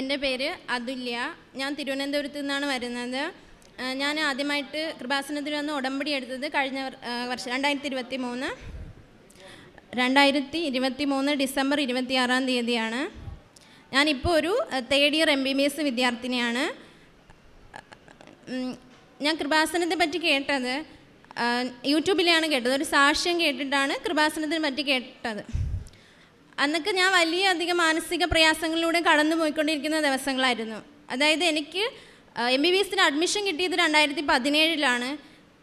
എൻ്റെ പേര് അതുല്യ ഞാൻ തിരുവനന്തപുരത്തു നിന്നാണ് വരുന്നത് ഞാൻ ആദ്യമായിട്ട് കൃപാസനത്തിൽ വന്ന് ഉടമ്പടി എടുത്തത് കഴിഞ്ഞ വർഷം രണ്ടായിരത്തി ഇരുപത്തി മൂന്ന് രണ്ടായിരത്തി ഇരുപത്തി മൂന്ന് ഡിസംബർ ആറാം തീയതിയാണ് ഞാനിപ്പോൾ ഒരു third year M B B S വിദ്യാർത്ഥിനിയാണ് ഞാൻ കൃപാസനത്തെ പറ്റി കേട്ടത് യൂട്യൂബിലാണ് കേട്ടത് ഒരു സാക്ഷ്യം കേട്ടിട്ടാണ് കൃപാസനത്തിനെ പറ്റി കേട്ടത് അന്നൊക്കെ ഞാൻ വലിയ അധികം മാനസിക പ്രയാസങ്ങളിലൂടെ കടന്നു പോയിക്കൊണ്ടിരിക്കുന്ന ദിവസങ്ങളായിരുന്നു അതായത് എനിക്ക് എം ബി ബി എസിന് അഡ്മിഷൻ കിട്ടിയത് രണ്ടായിരത്തി പതിനേഴിലാണ്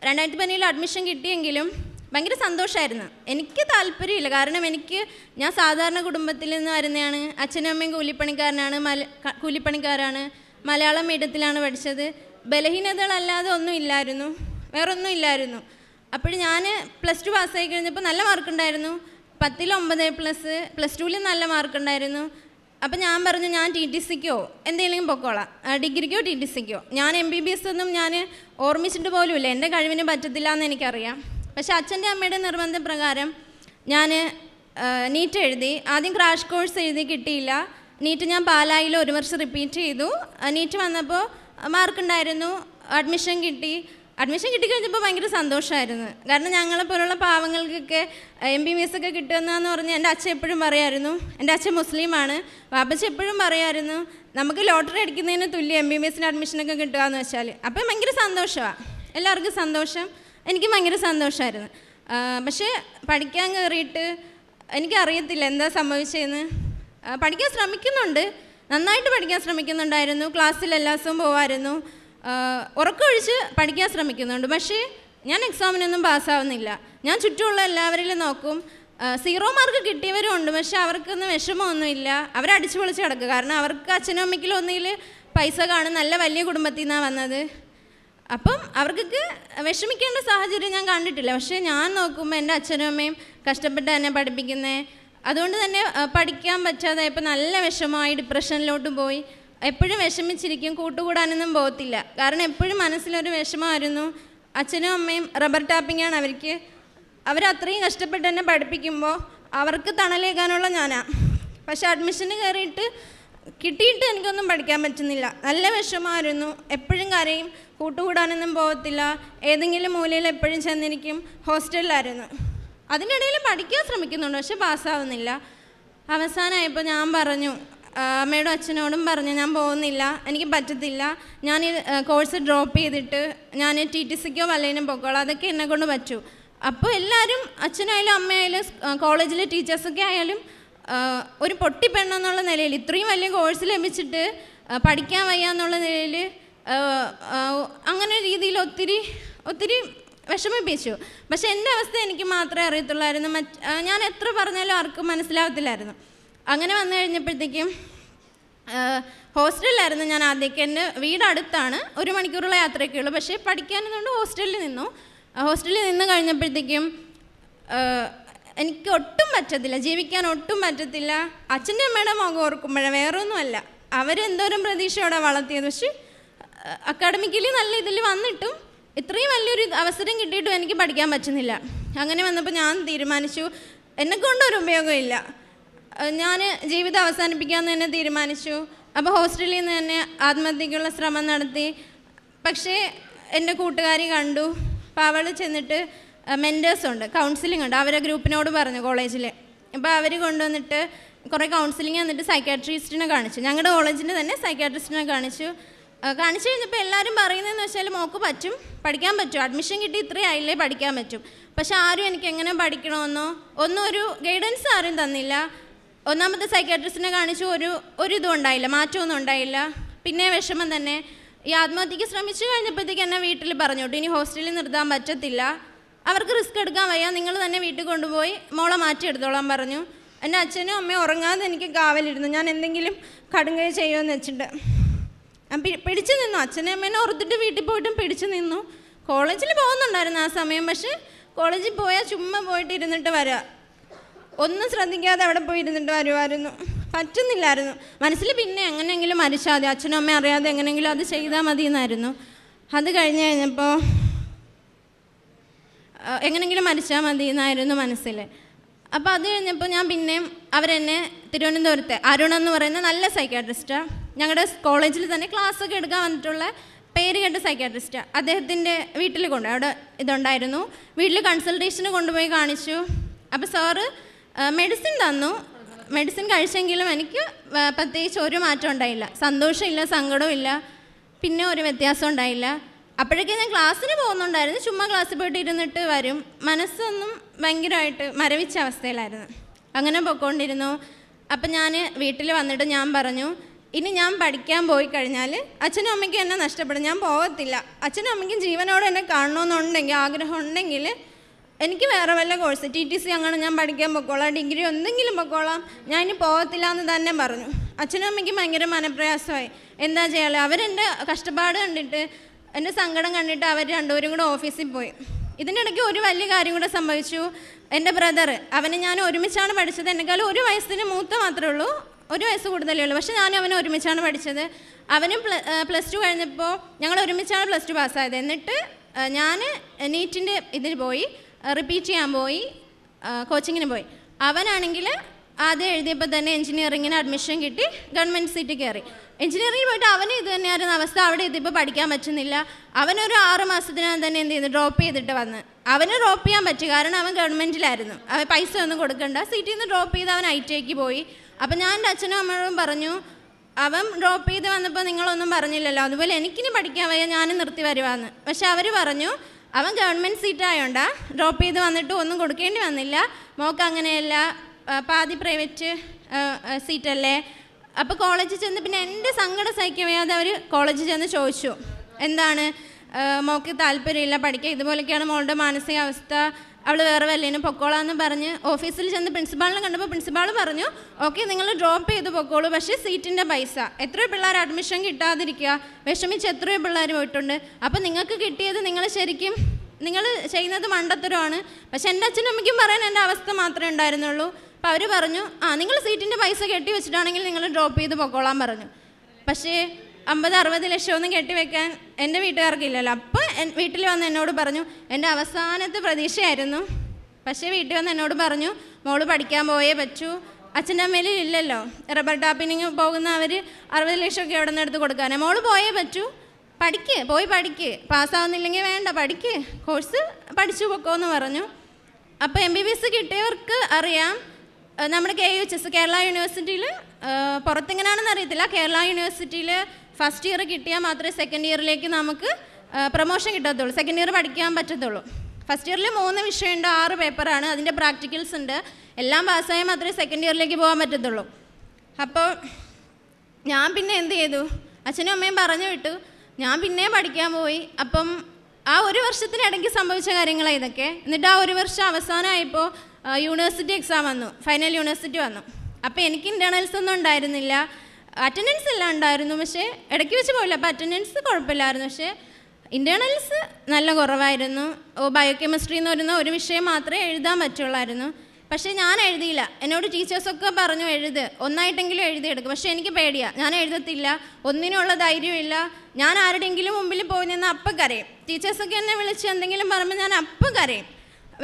രണ്ടായിരത്തി പതിനേഴിൽ അഡ്മിഷൻ കിട്ടിയെങ്കിലും ഭയങ്കര സന്തോഷമായിരുന്നു എനിക്ക് താല്പര്യമില്ല കാരണം എനിക്ക് ഞാൻ സാധാരണ കുടുംബത്തിൽ നിന്ന് വരുന്നതാണ് അച്ഛനും അമ്മയും കൂലിപ്പണിക്കാരനാണ് മല കൂലിപ്പണിക്കാരാണ് മലയാളം മീഡിയത്തിലാണ് പഠിച്ചത് ബലഹീനതകളല്ലാതെ ഒന്നും ഇല്ലായിരുന്നു വേറൊന്നും ഇല്ലായിരുന്നു അപ്പോൾ ഞാൻ പ്ലസ് ടു പാസ്സായി കഴിഞ്ഞപ്പോൾ നല്ല മാർക്കുണ്ടായിരുന്നു പത്തിൽ ഒമ്പത് പ്ലസ് പ്ലസ് ടുവിൽ നല്ല മാർക്ക് ഉണ്ടായിരുന്നു അപ്പം ഞാൻ പറഞ്ഞു ഞാൻ ടി ടി സിക്കോ എന്തെങ്കിലും പൊക്കോളാം ഡിഗ്രിക്കോ ടി ടി സിക്കോ ഞാൻ എം ബി ബി എസ് ഒന്നും ഞാൻ ഓർമ്മിച്ചിട്ട് പോലുമില്ല എൻ്റെ കഴിവിന് പറ്റത്തില്ല എന്ന് എനിക്കറിയാം പക്ഷേ അച്ഛൻ്റെ അമ്മയുടെ നിർബന്ധപ്രകാരം ഞാൻ നീറ്റ് എഴുതി ആദ്യം ക്രാഷ് കോഴ്സ് എഴുതി കിട്ടിയില്ല നീറ്റ് ഞാൻ പാലായിൽ ഒരു വർഷം റിപ്പീറ്റ് ചെയ്തു നീറ്റ് വന്നപ്പോൾ മാർക്ക് ഉണ്ടായിരുന്നു അഡ്മിഷൻ കിട്ടി അഡ്മിഷൻ കിട്ടിക്കഴിഞ്ഞപ്പോൾ ഭയങ്കര സന്തോഷമായിരുന്നു കാരണം ഞങ്ങളെപ്പോലുള്ള പാവങ്ങൾക്കൊക്കെ എം ബി ബി എസ് ഒക്കെ കിട്ടുന്നതെന്ന് പറഞ്ഞ് എൻ്റെ അച്ഛൻ എപ്പോഴും പറയായിരുന്നു എൻ്റെ അച്ഛൻ മുസ്ലിമാണ് വാപ്പച്ച എപ്പോഴും പറയായിരുന്നു നമുക്ക് ലോട്ടറി അടിക്കുന്നതിന് തുല്യം എം ബി ബി എസിൻ്റെ അഡ്മിഷനൊക്കെ കിട്ടുക എന്ന് വെച്ചാൽ അപ്പം ഭയങ്കര സന്തോഷമാണ് എല്ലാവർക്കും സന്തോഷം എനിക്ക് ഭയങ്കര സന്തോഷമായിരുന്നു പക്ഷേ പഠിക്കാൻ കയറിയിട്ട് എനിക്കറിയത്തില്ല എന്താ സംഭവിച്ചതെന്ന് പഠിക്കാൻ ശ്രമിക്കുന്നുണ്ട് നന്നായിട്ട് പഠിക്കാൻ ശ്രമിക്കുന്നുണ്ടായിരുന്നു ക്ലാസ്സിൽ എല്ലാ ദിവസവും പോകുമായിരുന്നു ഉറക്കമൊഴിച്ച് പഠിക്കാൻ ശ്രമിക്കുന്നുണ്ട് പക്ഷേ ഞാൻ എക്സാമിനൊന്നും പാസ്സാവുന്നില്ല ഞാൻ ചുറ്റുമുള്ള എല്ലാവരിലും നോക്കും സീറോ മാർക്ക് കിട്ടിയവരും ഉണ്ട് പക്ഷെ അവർക്കൊന്നും വിഷമമൊന്നുമില്ല അവരടിച്ചു പൊളിച്ച് കിടക്കുക കാരണം അവർക്ക് അച്ഛനും അമ്മയ്ക്കിലും ഒന്നിൽ പൈസ കാണും നല്ല വലിയ കുടുംബത്തിൽ നിന്നാണ് വന്നത് അപ്പം അവർക്കൊക്കെ വിഷമിക്കേണ്ട സാഹചര്യം ഞാൻ കണ്ടിട്ടില്ല പക്ഷേ ഞാൻ നോക്കുമ്പോൾ എൻ്റെ അച്ഛനും അമ്മയും കഷ്ടപ്പെട്ട് എന്നെ പഠിപ്പിക്കുന്നത് അതുകൊണ്ട് തന്നെ പഠിക്കാൻ ഇപ്പം നല്ല വിഷമമായി ഡിപ്രഷനിലോട്ട് പോയി എപ്പോഴും വിഷമിച്ചിരിക്കും കൂട്ടുകൂടാനൊന്നും പോകത്തില്ല കാരണം എപ്പോഴും മനസ്സിലൊരു വിഷമമായിരുന്നു അച്ഛനും അമ്മയും റബ്ബർ ടാപ്പിങ്ങാണ് അവർക്ക് അവരത്രയും കഷ്ടപ്പെട്ട് എന്നെ പഠിപ്പിക്കുമ്പോൾ അവർക്ക് തണലേക്കാനുള്ള ഞാനാണ് പക്ഷേ അഡ്മിഷന് കയറിയിട്ട് കിട്ടിയിട്ട് എനിക്കൊന്നും പഠിക്കാൻ പറ്റുന്നില്ല നല്ല വിഷമമായിരുന്നു എപ്പോഴും കരയും കൂട്ടുകൂടാനൊന്നും പോകത്തില്ല ഏതെങ്കിലും മൂലയിൽ എപ്പോഴും ചെന്നിരിക്കും ഹോസ്റ്റലിലായിരുന്നു അതിനിടയിൽ പഠിക്കാൻ ശ്രമിക്കുന്നുണ്ട് പക്ഷെ പാസ്സാവുന്നില്ല അവസാനമായപ്പോൾ ഞാൻ പറഞ്ഞു അമ്മയോടും അച്ഛനോടും പറഞ്ഞു ഞാൻ പോകുന്നില്ല എനിക്ക് പറ്റത്തില്ല ഞാൻ കോഴ്സ് ഡ്രോപ്പ് ചെയ്തിട്ട് ഞാൻ ടി ടി സിക്കോ വല്ലേനും പൊക്കോളാം അതൊക്കെ എന്നെ കൊണ്ട് പറ്റൂ അപ്പോൾ എല്ലാവരും അച്ഛനായാലും അമ്മയായാലും കോളേജിലെ ടീച്ചേഴ്സൊക്കെ ആയാലും ഒരു പൊട്ടി പെണ്ണെന്നുള്ള നിലയിൽ ഇത്രയും വലിയ കോഴ്സ് ലഭിച്ചിട്ട് പഠിക്കാൻ വയ്യ എന്നുള്ള നിലയിൽ അങ്ങനെ രീതിയിൽ ഒത്തിരി ഒത്തിരി വിഷമിപ്പിച്ചു പക്ഷെ എൻ്റെ അവസ്ഥ എനിക്ക് മാത്രമേ അറിയത്തുള്ളായിരുന്നു മറ്റ് ഞാൻ എത്ര പറഞ്ഞാലും ആർക്കും മനസ്സിലാവത്തില്ലായിരുന്നു അങ്ങനെ വന്നു കഴിഞ്ഞപ്പോഴത്തേക്കും ഹോസ്റ്റലിലായിരുന്നു ഞാൻ ആദ്യമൊക്കെ എൻ്റെ വീട് അടുത്താണ് ഒരു മണിക്കൂറുള്ള യാത്രയൊക്കെ ഉള്ളൂ പക്ഷേ പഠിക്കാനതുകൊണ്ട് ഹോസ്റ്റലിൽ നിന്നു ഹോസ്റ്റലിൽ നിന്ന് കഴിഞ്ഞപ്പോഴത്തേക്കും എനിക്ക് ഒട്ടും പറ്റത്തില്ല ജീവിക്കാൻ ഒട്ടും പറ്റത്തില്ല അച്ഛൻ്റെ അമ്മയുടെ മുഖം ഓർക്കുമ്പോഴേ വേറൊന്നുമല്ല അവരെന്തോരം പ്രതീക്ഷയോടെ വളർത്തിയത് പക്ഷേ അക്കാഡമിക്കലി നല്ല ഇതിൽ വന്നിട്ടും ഇത്രയും വലിയൊരു അവസരം കിട്ടിയിട്ടും എനിക്ക് പഠിക്കാൻ പറ്റുന്നില്ല അങ്ങനെ വന്നപ്പോൾ ഞാൻ തീരുമാനിച്ചു എന്നെക്കൊണ്ടൊരു ഉപയോഗമില്ല ഞാൻ ജീവിതം അവസാനിപ്പിക്കാമെന്ന് തന്നെ തീരുമാനിച്ചു അപ്പോൾ ഹോസ്റ്റലിൽ നിന്ന് തന്നെ ആത്മഹത്യക്കുള്ള ശ്രമം നടത്തി പക്ഷേ എൻ്റെ കൂട്ടുകാരി കണ്ടു അപ്പോൾ അവൾ ചെന്നിട്ട് മെൻറ്റേഴ്സുണ്ട് ഉണ്ട് കൗൺസിലിംഗ് ഉണ്ട് അവരെ ഗ്രൂപ്പിനോട് പറഞ്ഞു കോളേജിൽ അപ്പോൾ അവർ കൊണ്ടുവന്നിട്ട് കുറേ കൗൺസിലിംഗ് വന്നിട്ട് സൈക്കാട്രിസ്റ്റിനെ കാണിച്ചു ഞങ്ങളുടെ കോളേജിൻ്റെ തന്നെ സൈക്കാട്രിസ്റ്റിനെ കാണിച്ചു കാണിച്ചു കഴിഞ്ഞപ്പോൾ എല്ലാവരും പറയുന്നതെന്ന് വെച്ചാൽ മോക്ക് പറ്റും പഠിക്കാൻ പറ്റും അഡ്മിഷൻ കിട്ടി ഇത്രയും ആയില്ലേ പഠിക്കാൻ പറ്റും പക്ഷെ ആരും എനിക്ക് എങ്ങനെ പഠിക്കണമെന്നോ ഒന്നും ഒരു ഗൈഡൻസ് ആരും തന്നില്ല ഒന്നാമത്തെ സൈക്കാട്രിസ്റ്റിനെ കാണിച്ചു ഒരു ഒരു ഇതും ഉണ്ടായില്ല മാറ്റമൊന്നും ഉണ്ടായില്ല പിന്നെ വിഷമം തന്നെ ഈ ആത്മഹത്യക്ക് ശ്രമിച്ചു കഴിഞ്ഞപ്പോഴത്തേക്ക് എന്നെ വീട്ടിൽ പറഞ്ഞു ഇനി ഹോസ്റ്റലിൽ നിർത്താൻ പറ്റത്തില്ല അവർക്ക് റിസ്ക് എടുക്കാൻ വയ്യ നിങ്ങൾ തന്നെ വീട്ടിൽ കൊണ്ടുപോയി മോളെ മാറ്റിയെടുത്തോളാൻ പറഞ്ഞു എൻ്റെ അച്ഛനും അമ്മയും ഉറങ്ങാതെ എനിക്ക് കാവലിരുന്നു ഞാൻ എന്തെങ്കിലും കടുങ്കൈ ചെയ്യുമെന്ന് വെച്ചിട്ട് പിടിച്ചു നിന്നു അച്ഛനെയും അമ്മേനെ ഓർത്തിട്ട് വീട്ടിൽ പോയിട്ടും പിടിച്ചു നിന്നു കോളേജിൽ പോകുന്നുണ്ടായിരുന്നു ആ സമയം പക്ഷേ കോളേജിൽ പോയാൽ ചുമ്മാ പോയിട്ട് ഇരുന്നിട്ട് വരാം ഒന്നും ശ്രദ്ധിക്കാതെ അവിടെ പോയി ഇരുന്നിട്ട് വരുമായിരുന്നു പറ്റുന്നില്ലായിരുന്നു മനസ്സിൽ പിന്നെ എങ്ങനെയെങ്കിലും മരിച്ചാൽ മതി അച്ഛനും അമ്മയും അറിയാതെ എങ്ങനെയെങ്കിലും അത് ചെയ്താൽ മതി എന്നായിരുന്നു അത് കഴിഞ്ഞ് കഴിഞ്ഞപ്പോൾ എങ്ങനെയെങ്കിലും മരിച്ചാൽ മതി എന്നായിരുന്നു മനസ്സിൽ അപ്പോൾ അത് കഴിഞ്ഞപ്പോൾ ഞാൻ പിന്നെയും അവരെന്നെ തിരുവനന്തപുരത്തെ അരുൺ എന്ന് പറയുന്ന നല്ല സൈക്കാട്രിസ്റ്റാണ് ഞങ്ങളുടെ കോളേജിൽ തന്നെ ക്ലാസ് ഒക്കെ എടുക്കാൻ വന്നിട്ടുള്ള പേര് കേട്ട സൈക്കാട്രിസ്റ്റാണ് അദ്ദേഹത്തിൻ്റെ വീട്ടിൽ കൊണ്ട് അവിടെ ഇതുണ്ടായിരുന്നു വീട്ടിൽ കൺസൾട്ടേഷന് കൊണ്ടുപോയി കാണിച്ചു അപ്പോൾ സാറ് മെഡിസിൻ തന്നു മെഡിസിൻ കഴിച്ചെങ്കിലും എനിക്ക് പ്രത്യേകിച്ച് ഒരു മാറ്റം ഉണ്ടായില്ല സന്തോഷമില്ല ഇല്ല പിന്നെ ഒരു വ്യത്യാസം ഉണ്ടായില്ല അപ്പോഴേക്കും ഞാൻ ക്ലാസ്സിന് പോകുന്നുണ്ടായിരുന്നു ചുമ്മാ ക്ലാസ്സിൽ പോയിട്ട് ഇരുന്നിട്ട് വരും മനസ്സൊന്നും ഭയങ്കരമായിട്ട് മരവിച്ച അവസ്ഥയിലായിരുന്നു അങ്ങനെ പോയിക്കൊണ്ടിരുന്നു അപ്പം ഞാൻ വീട്ടിൽ വന്നിട്ട് ഞാൻ പറഞ്ഞു ഇനി ഞാൻ പഠിക്കാൻ പോയി കഴിഞ്ഞാൽ അച്ഛനും അമ്മയ്ക്കും എന്നെ നഷ്ടപ്പെടും ഞാൻ പോകത്തില്ല അച്ഛനും അമ്മയ്ക്കും ജീവനോടെ എന്നെ കാണണമെന്നുണ്ടെങ്കിൽ ആഗ്രഹം ഉണ്ടെങ്കിൽ എനിക്ക് വേറെ വല്ല കോഴ്സ് ടി ടി സി അങ്ങനെ ഞാൻ പഠിക്കാൻ പൊക്കോളാം ഡിഗ്രി ഒന്നെങ്കിലും പൊക്കോളാം ഞാൻ ഇനി പോകത്തില്ല എന്ന് തന്നെ പറഞ്ഞു അച്ഛനും അമ്മയ്ക്കും ഭയങ്കര മനപ്രയാസമായി എന്താ ചെയ്യാളെ അവരെൻ്റെ കഷ്ടപ്പാട് കണ്ടിട്ട് എൻ്റെ സങ്കടം കണ്ടിട്ട് അവർ രണ്ടുപേരും കൂടെ ഓഫീസിൽ പോയി ഇതിനിടയ്ക്ക് ഒരു വലിയ കാര്യം കൂടെ സംഭവിച്ചു എൻ്റെ ബ്രദർ അവനെ ഞാൻ ഒരുമിച്ചാണ് പഠിച്ചത് എന്നെക്കാളും ഒരു വയസ്സിന് മൂത്ത മാത്രമേ ഉള്ളൂ ഒരു വയസ്സ് കൂടുതലേ ഉള്ളൂ പക്ഷേ ഞാൻ അവനെ ഒരുമിച്ചാണ് പഠിച്ചത് അവനും പ്ലസ് ടു കഴിഞ്ഞപ്പോൾ ഞങ്ങൾ ഒരുമിച്ചാണ് പ്ലസ് ടു പാസ്സായത് എന്നിട്ട് ഞാൻ നീറ്റിൻ്റെ ഇതിൽ പോയി റിപ്പീറ്റ് ചെയ്യാൻ പോയി കോച്ചിങ്ങിന് പോയി അവനാണെങ്കിൽ ആദ്യം എഴുതിയപ്പോൾ തന്നെ എഞ്ചിനീയറിങ്ങിന് അഡ്മിഷൻ കിട്ടി ഗവൺമെൻറ് സീറ്റ് കയറി എഞ്ചിനീയറിംഗ് പോയിട്ട് അവന് ഇത് തന്നെയായിരുന്നു അവസ്ഥ അവിടെ എത്തിയപ്പോൾ പഠിക്കാൻ പറ്റുന്നില്ല അവനൊരു ആറ് മാസത്തിനകം തന്നെ എന്ത് ചെയ്തു ഡ്രോപ്പ് ചെയ്തിട്ട് വന്ന് അവന് ഡ്രോപ്പ് ചെയ്യാൻ പറ്റും കാരണം അവൻ ഗവൺമെൻറ്റിലായിരുന്നു അവൻ പൈസ ഒന്നും കൊടുക്കണ്ട സീറ്റിൽ നിന്ന് ഡ്രോപ്പ് ചെയ്ത് അവൻ ഐ ടിക്ക് പോയി അപ്പം ഞാൻ എൻ്റെ അച്ഛനും അമ്മയോടും പറഞ്ഞു അവൻ ഡ്രോപ്പ് ചെയ്ത് വന്നപ്പോൾ നിങ്ങളൊന്നും പറഞ്ഞില്ലല്ലോ അതുപോലെ എനിക്കിനി പഠിക്കാൻ വയ്യ ഞാനും നിർത്തി വരുവാന്ന് പക്ഷെ അവർ പറഞ്ഞു അവൻ ഗവൺമെൻറ് സീറ്റായോണ്ടാ ഡ്രോപ്പ് ചെയ്ത് വന്നിട്ട് ഒന്നും കൊടുക്കേണ്ടി വന്നില്ല മോക്ക് അങ്ങനെയല്ല പാതി പ്രൈവറ്റ് സീറ്റല്ലേ അപ്പോൾ കോളേജിൽ ചെന്ന് പിന്നെ എൻ്റെ സങ്കടം സഹിക്കവയ്യാതെ അവർ കോളേജിൽ ചെന്ന് ചോദിച്ചു എന്താണ് മോക്ക് താല്പര്യമില്ല പഠിക്കുക ഇതുപോലൊക്കെയാണ് മോളുടെ മാനസികാവസ്ഥ അവൾ വേറെ വല്ലേനും പൊക്കോളാന്ന് പറഞ്ഞ് ഓഫീസിൽ ചെന്ന് പ്രിൻസിപ്പാളിനെ കണ്ടപ്പോൾ പ്രിൻസിപ്പാൾ പറഞ്ഞു ഓക്കെ നിങ്ങൾ ഡ്രോപ്പ് ചെയ്ത് പൊക്കോളൂ പക്ഷേ സീറ്റിൻ്റെ പൈസ എത്രയോ പിള്ളേർ അഡ്മിഷൻ കിട്ടാതിരിക്കുക വിഷമിച്ച് എത്രയോ പിള്ളേർ പോയിട്ടുണ്ട് അപ്പോൾ നിങ്ങൾക്ക് കിട്ടിയത് നിങ്ങൾ ശരിക്കും നിങ്ങൾ ചെയ്യുന്നത് മണ്ടത്തരമാണ് പക്ഷെ എൻ്റെ അച്ഛനും അമ്മയ്ക്കും പറയാൻ എൻ്റെ അവസ്ഥ മാത്രമേ ഉണ്ടായിരുന്നുള്ളൂ അപ്പോൾ അവർ പറഞ്ഞു ആ നിങ്ങൾ സീറ്റിൻ്റെ പൈസ കെട്ടി വെച്ചിട്ടാണെങ്കിൽ നിങ്ങൾ ഡ്രോപ്പ് ചെയ്ത് പൊക്കോളാൻ പറഞ്ഞു പക്ഷേ അമ്പത് അറുപത് ഒന്നും കെട്ടിവെക്കാൻ എൻ്റെ വീട്ടുകാർക്കില്ലല്ലോ അപ്പോൾ വീട്ടിൽ വന്ന് എന്നോട് പറഞ്ഞു എൻ്റെ അവസാനത്തെ പ്രതീക്ഷയായിരുന്നു പക്ഷേ വീട്ടിൽ വന്ന് എന്നോട് പറഞ്ഞു മോള് പഠിക്കാൻ പോയേ പറ്റൂ അച്ഛൻ്റെ അമ്മയിലും ഇല്ലല്ലോ റബ്ബർ ടാപ്പിനിങ് പോകുന്ന അവർ അറുപത് ലക്ഷമൊക്കെ അവിടെ നിന്ന് എടുത്ത് കൊടുക്കാനേ മോള് പോയേ പറ്റൂ പഠിക്ക് പോയി പഠിക്ക് പാസ്സാവുന്നില്ലെങ്കിൽ വേണ്ട പഠിക്ക് കോഴ്സ് പഠിച്ചു പൊക്കോ എന്ന് പറഞ്ഞു അപ്പോൾ എം ബി ബി എസ് കിട്ടിയവർക്ക് അറിയാം നമ്മുടെ K U H S Kerala യൂണിവേഴ്സിറ്റിയിൽ പുറത്തെങ്ങനെയാണെന്ന് അറിയത്തില്ല കേരള യൂണിവേഴ്സിറ്റിയിൽ ഫസ്റ്റ് ഇയർ കിട്ടിയാൽ മാത്രമേ സെക്കൻഡ് ഇയറിലേക്ക് നമുക്ക് പ്രൊമോഷൻ കിട്ടത്തുള്ളൂ സെക്കൻഡ് ഇയർ പഠിക്കാൻ പറ്റത്തുള്ളൂ ഫസ്റ്റ് ഇയറിൽ മൂന്ന് വിഷയമുണ്ട് ആറ് പേപ്പറാണ് അതിൻ്റെ പ്രാക്ടിക്കൽസ് ഉണ്ട് എല്ലാം പാസ്സായാൽ മാത്രമേ സെക്കൻഡ് ഇയറിലേക്ക് പോകാൻ പറ്റത്തുള്ളൂ അപ്പോൾ ഞാൻ പിന്നെ എന്ത് ചെയ്തു അച്ഛനും അമ്മയും പറഞ്ഞു വിട്ടു ഞാൻ പിന്നെ പഠിക്കാൻ പോയി അപ്പം ആ ഒരു വർഷത്തിനിടയ്ക്ക് സംഭവിച്ച കാര്യങ്ങളാണ് ഇതൊക്കെ എന്നിട്ട് ആ ഒരു വർഷം അവസാനമായപ്പോൾ യൂണിവേഴ്സിറ്റി എക്സാം വന്നു ഫൈനൽ യൂണിവേഴ്സിറ്റി വന്നു അപ്പോൾ എനിക്ക് ഇൻറ്റേണൽസ് ഒന്നും ഉണ്ടായിരുന്നില്ല അറ്റൻഡൻസ് എല്ലാം ഉണ്ടായിരുന്നു പക്ഷേ ഇടയ്ക്ക് വെച്ച് പോയില്ല അപ്പോൾ അറ്റൻഡൻസ് കുഴപ്പമില്ലായിരുന്നു പക്ഷേ ഇൻറ്റേർണൽസ് നല്ല കുറവായിരുന്നു ഓ ബയോ കെമിസ്ട്രി എന്ന് പറയുന്ന ഒരു വിഷയം മാത്രമേ എഴുതാൻ പറ്റുള്ളായിരുന്നു പക്ഷേ ഞാൻ എഴുതിയില്ല എന്നോട് ടീച്ചേഴ്സൊക്കെ പറഞ്ഞു എഴുത് ഒന്നായിട്ടെങ്കിലും എഴുതിയെടുക്കും പക്ഷേ എനിക്ക് പേടിയാണ് ഞാൻ എഴുതത്തില്ല ഒന്നിനുള്ള ധൈര്യമില്ല ഞാൻ ആരുടെയെങ്കിലും മുമ്പിൽ പോയി നിന്ന് അപ്പം കരയും ടീച്ചേഴ്സൊക്കെ എന്നെ വിളിച്ച് എന്തെങ്കിലും പറയുമ്പോൾ ഞാൻ അപ്പം കരയും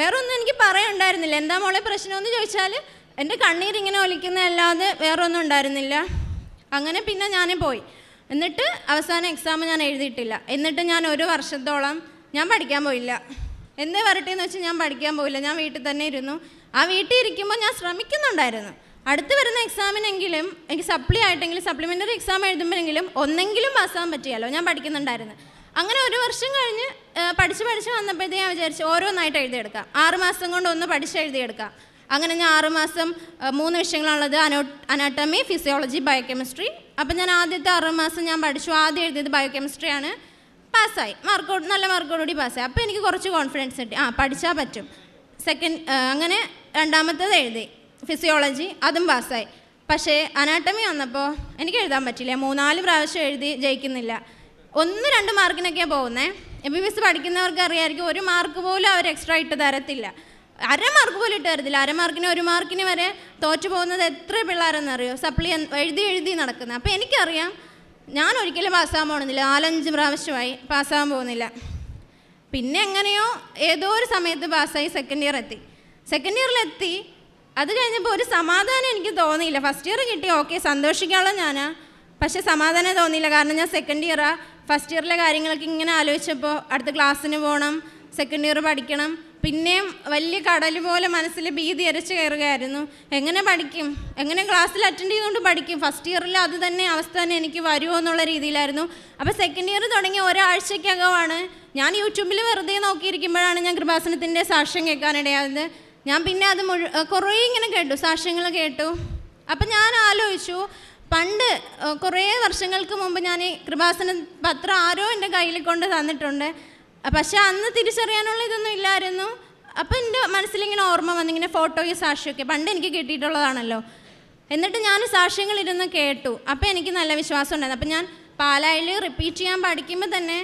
വേറൊന്നും എനിക്ക് പറയണ്ടായിരുന്നില്ല എന്താ മോളെ പ്രശ്നമെന്ന് ചോദിച്ചാൽ എൻ്റെ കണ്ണീരിങ്ങനെ ഒലിക്കുന്നതല്ലാതെ അല്ലാതെ വേറൊന്നും ഉണ്ടായിരുന്നില്ല അങ്ങനെ പിന്നെ ഞാൻ പോയി എന്നിട്ട് അവസാന എക്സാം ഞാൻ എഴുതിയിട്ടില്ല എന്നിട്ട് ഞാൻ ഒരു വർഷത്തോളം ഞാൻ പഠിക്കാൻ പോയില്ല എന്തേ വരട്ടെ വെച്ചാൽ ഞാൻ പഠിക്കാൻ പോയില്ല ഞാൻ വീട്ടിൽ തന്നെ ഇരുന്നു ആ വീട്ടിൽ ഇരിക്കുമ്പോൾ ഞാൻ ശ്രമിക്കുന്നുണ്ടായിരുന്നു അടുത്ത് വരുന്ന എക്സാമിനെങ്കിലും എനിക്ക് സപ്ലി ആയിട്ടെങ്കിലും സപ്ലിമെൻ്ററി എക്സാം എഴുതുമ്പോഴെങ്കിലും ഒന്നെങ്കിലും പാസ്സാൻ പറ്റിയല്ലോ ഞാൻ പഠിക്കുന്നുണ്ടായിരുന്നു അങ്ങനെ ഒരു വർഷം കഴിഞ്ഞ് പഠിച്ച് പഠിച്ച് വന്നപ്പോഴത്തേക്കും ഞാൻ വിചാരിച്ചു ഓരോന്നായിട്ട് എഴുതിയെടുക്കാം ആറ് മാസം കൊണ്ട് ഒന്ന് പഠിച്ച് എഴുതിയെടുക്കാം അങ്ങനെ ഞാൻ ആറുമാസം മൂന്ന് വിഷയങ്ങളാണുള്ളത് അനോ അനാട്ടമി ഫിസിയോളജി ബയോകെമിസ്ട്രി അപ്പം ഞാൻ ആദ്യത്തെ ആറുമാസം ഞാൻ പഠിച്ചു ആദ്യം എഴുതിയത് ബയോകെമിസ്ട്രിയാണ് പാസ്സായി മാർക്കോട് നല്ല മാർക്കോടുകൂടി പാസ്സായി അപ്പോൾ എനിക്ക് കുറച്ച് കോൺഫിഡൻസ് കിട്ടി ആ പഠിച്ചാൽ പറ്റും സെക്കൻഡ് അങ്ങനെ രണ്ടാമത്തേത് എഴുതി ഫിസിയോളജി അതും പാസ്സായി പക്ഷേ അനാട്ടമി വന്നപ്പോൾ എനിക്ക് എഴുതാൻ പറ്റില്ല മൂന്നാല് പ്രാവശ്യം എഴുതി ജയിക്കുന്നില്ല ഒന്ന് രണ്ട് മാർക്കിനൊക്കെയാണ് പോകുന്നത് എം ബി ബി എസ് പഠിക്കുന്നവർക്ക് അറിയാമായിരിക്കും ഒരു മാർക്ക് പോലും അവർ എക്സ്ട്രാ ഇട്ട് തരത്തില്ല അരമാർക്ക് പോലും ഇട്ടായിരുന്നില്ല അരമാർക്കിന് ഒരു മാർക്കിന് വരെ തോറ്റു പോകുന്നത് എത്ര അറിയോ സപ്ലി എഴുതി എഴുതി നടക്കുന്നത് അപ്പോൾ എനിക്കറിയാം ഞാൻ ഒരിക്കലും പാസ്സാകാൻ പോകുന്നില്ല നാലഞ്ച് പ്രാവശ്യമായി പാസ്സാകാൻ പോകുന്നില്ല പിന്നെ എങ്ങനെയോ ഏതോ ഒരു സമയത്ത് പാസ്സായി സെക്കൻഡ് ഇയർ എത്തി സെക്കൻഡ് ഇയറിലെത്തി അത് കഴിഞ്ഞപ്പോൾ ഒരു സമാധാനം എനിക്ക് തോന്നിയില്ല ഫസ്റ്റ് ഇയർ കിട്ടി ഓക്കെ സന്തോഷിക്കാനുള്ള ഞാനാ പക്ഷേ സമാധാനം തോന്നിയില്ല കാരണം ഞാൻ സെക്കൻഡ് ഇയറാണ് ഫസ്റ്റ് ഇയറിലെ കാര്യങ്ങളൊക്കെ ഇങ്ങനെ ആലോചിച്ചപ്പോൾ അടുത്ത ക്ലാസ്സിന് പോകണം സെക്കൻഡ് ഇയർ പഠിക്കണം പിന്നെയും വലിയ കടൽ പോലെ മനസ്സിൽ ഭീതി അരച്ച് കയറുകയായിരുന്നു എങ്ങനെ പഠിക്കും എങ്ങനെ ക്ലാസ്സിൽ അറ്റൻഡ് ചെയ്തുകൊണ്ട് പഠിക്കും ഫസ്റ്റ് ഇയറിൽ അത് തന്നെ അവസ്ഥ തന്നെ എനിക്ക് വരുമോ എന്നുള്ള രീതിയിലായിരുന്നു അപ്പോൾ സെക്കൻഡ് ഇയർ തുടങ്ങിയ ഒരാഴ്ചയ്ക്കകമാണ് ഞാൻ യൂട്യൂബിൽ വെറുതെ നോക്കിയിരിക്കുമ്പോഴാണ് ഞാൻ കൃപാസനത്തിൻ്റെ സാക്ഷ്യം കേൾക്കാനിടയായത് ഞാൻ പിന്നെ അത് കുറേ ഇങ്ങനെ കേട്ടു സാക്ഷ്യങ്ങൾ കേട്ടു അപ്പം ഞാൻ ആലോചിച്ചു പണ്ട് കുറേ വർഷങ്ങൾക്ക് മുമ്പ് ഞാൻ ഈ കൃപാസന പത്രം ആരോ എൻ്റെ കയ്യിൽ കൊണ്ട് തന്നിട്ടുണ്ട് പക്ഷെ അന്ന് തിരിച്ചറിയാനുള്ള ഇതൊന്നും ഇല്ലായിരുന്നു അപ്പം എൻ്റെ മനസ്സിലിങ്ങനെ ഓർമ്മ വന്നു ഇങ്ങനെ ഫോട്ടോയും സാക്ഷിയൊക്കെ പണ്ട് എനിക്ക് കിട്ടിയിട്ടുള്ളതാണല്ലോ എന്നിട്ട് ഞാൻ ഇരുന്ന് കേട്ടു അപ്പം എനിക്ക് നല്ല വിശ്വാസം ഉണ്ടായിരുന്നു അപ്പം ഞാൻ പാലായിൽ റിപ്പീറ്റ് ചെയ്യാൻ പഠിക്കുമ്പോൾ തന്നെ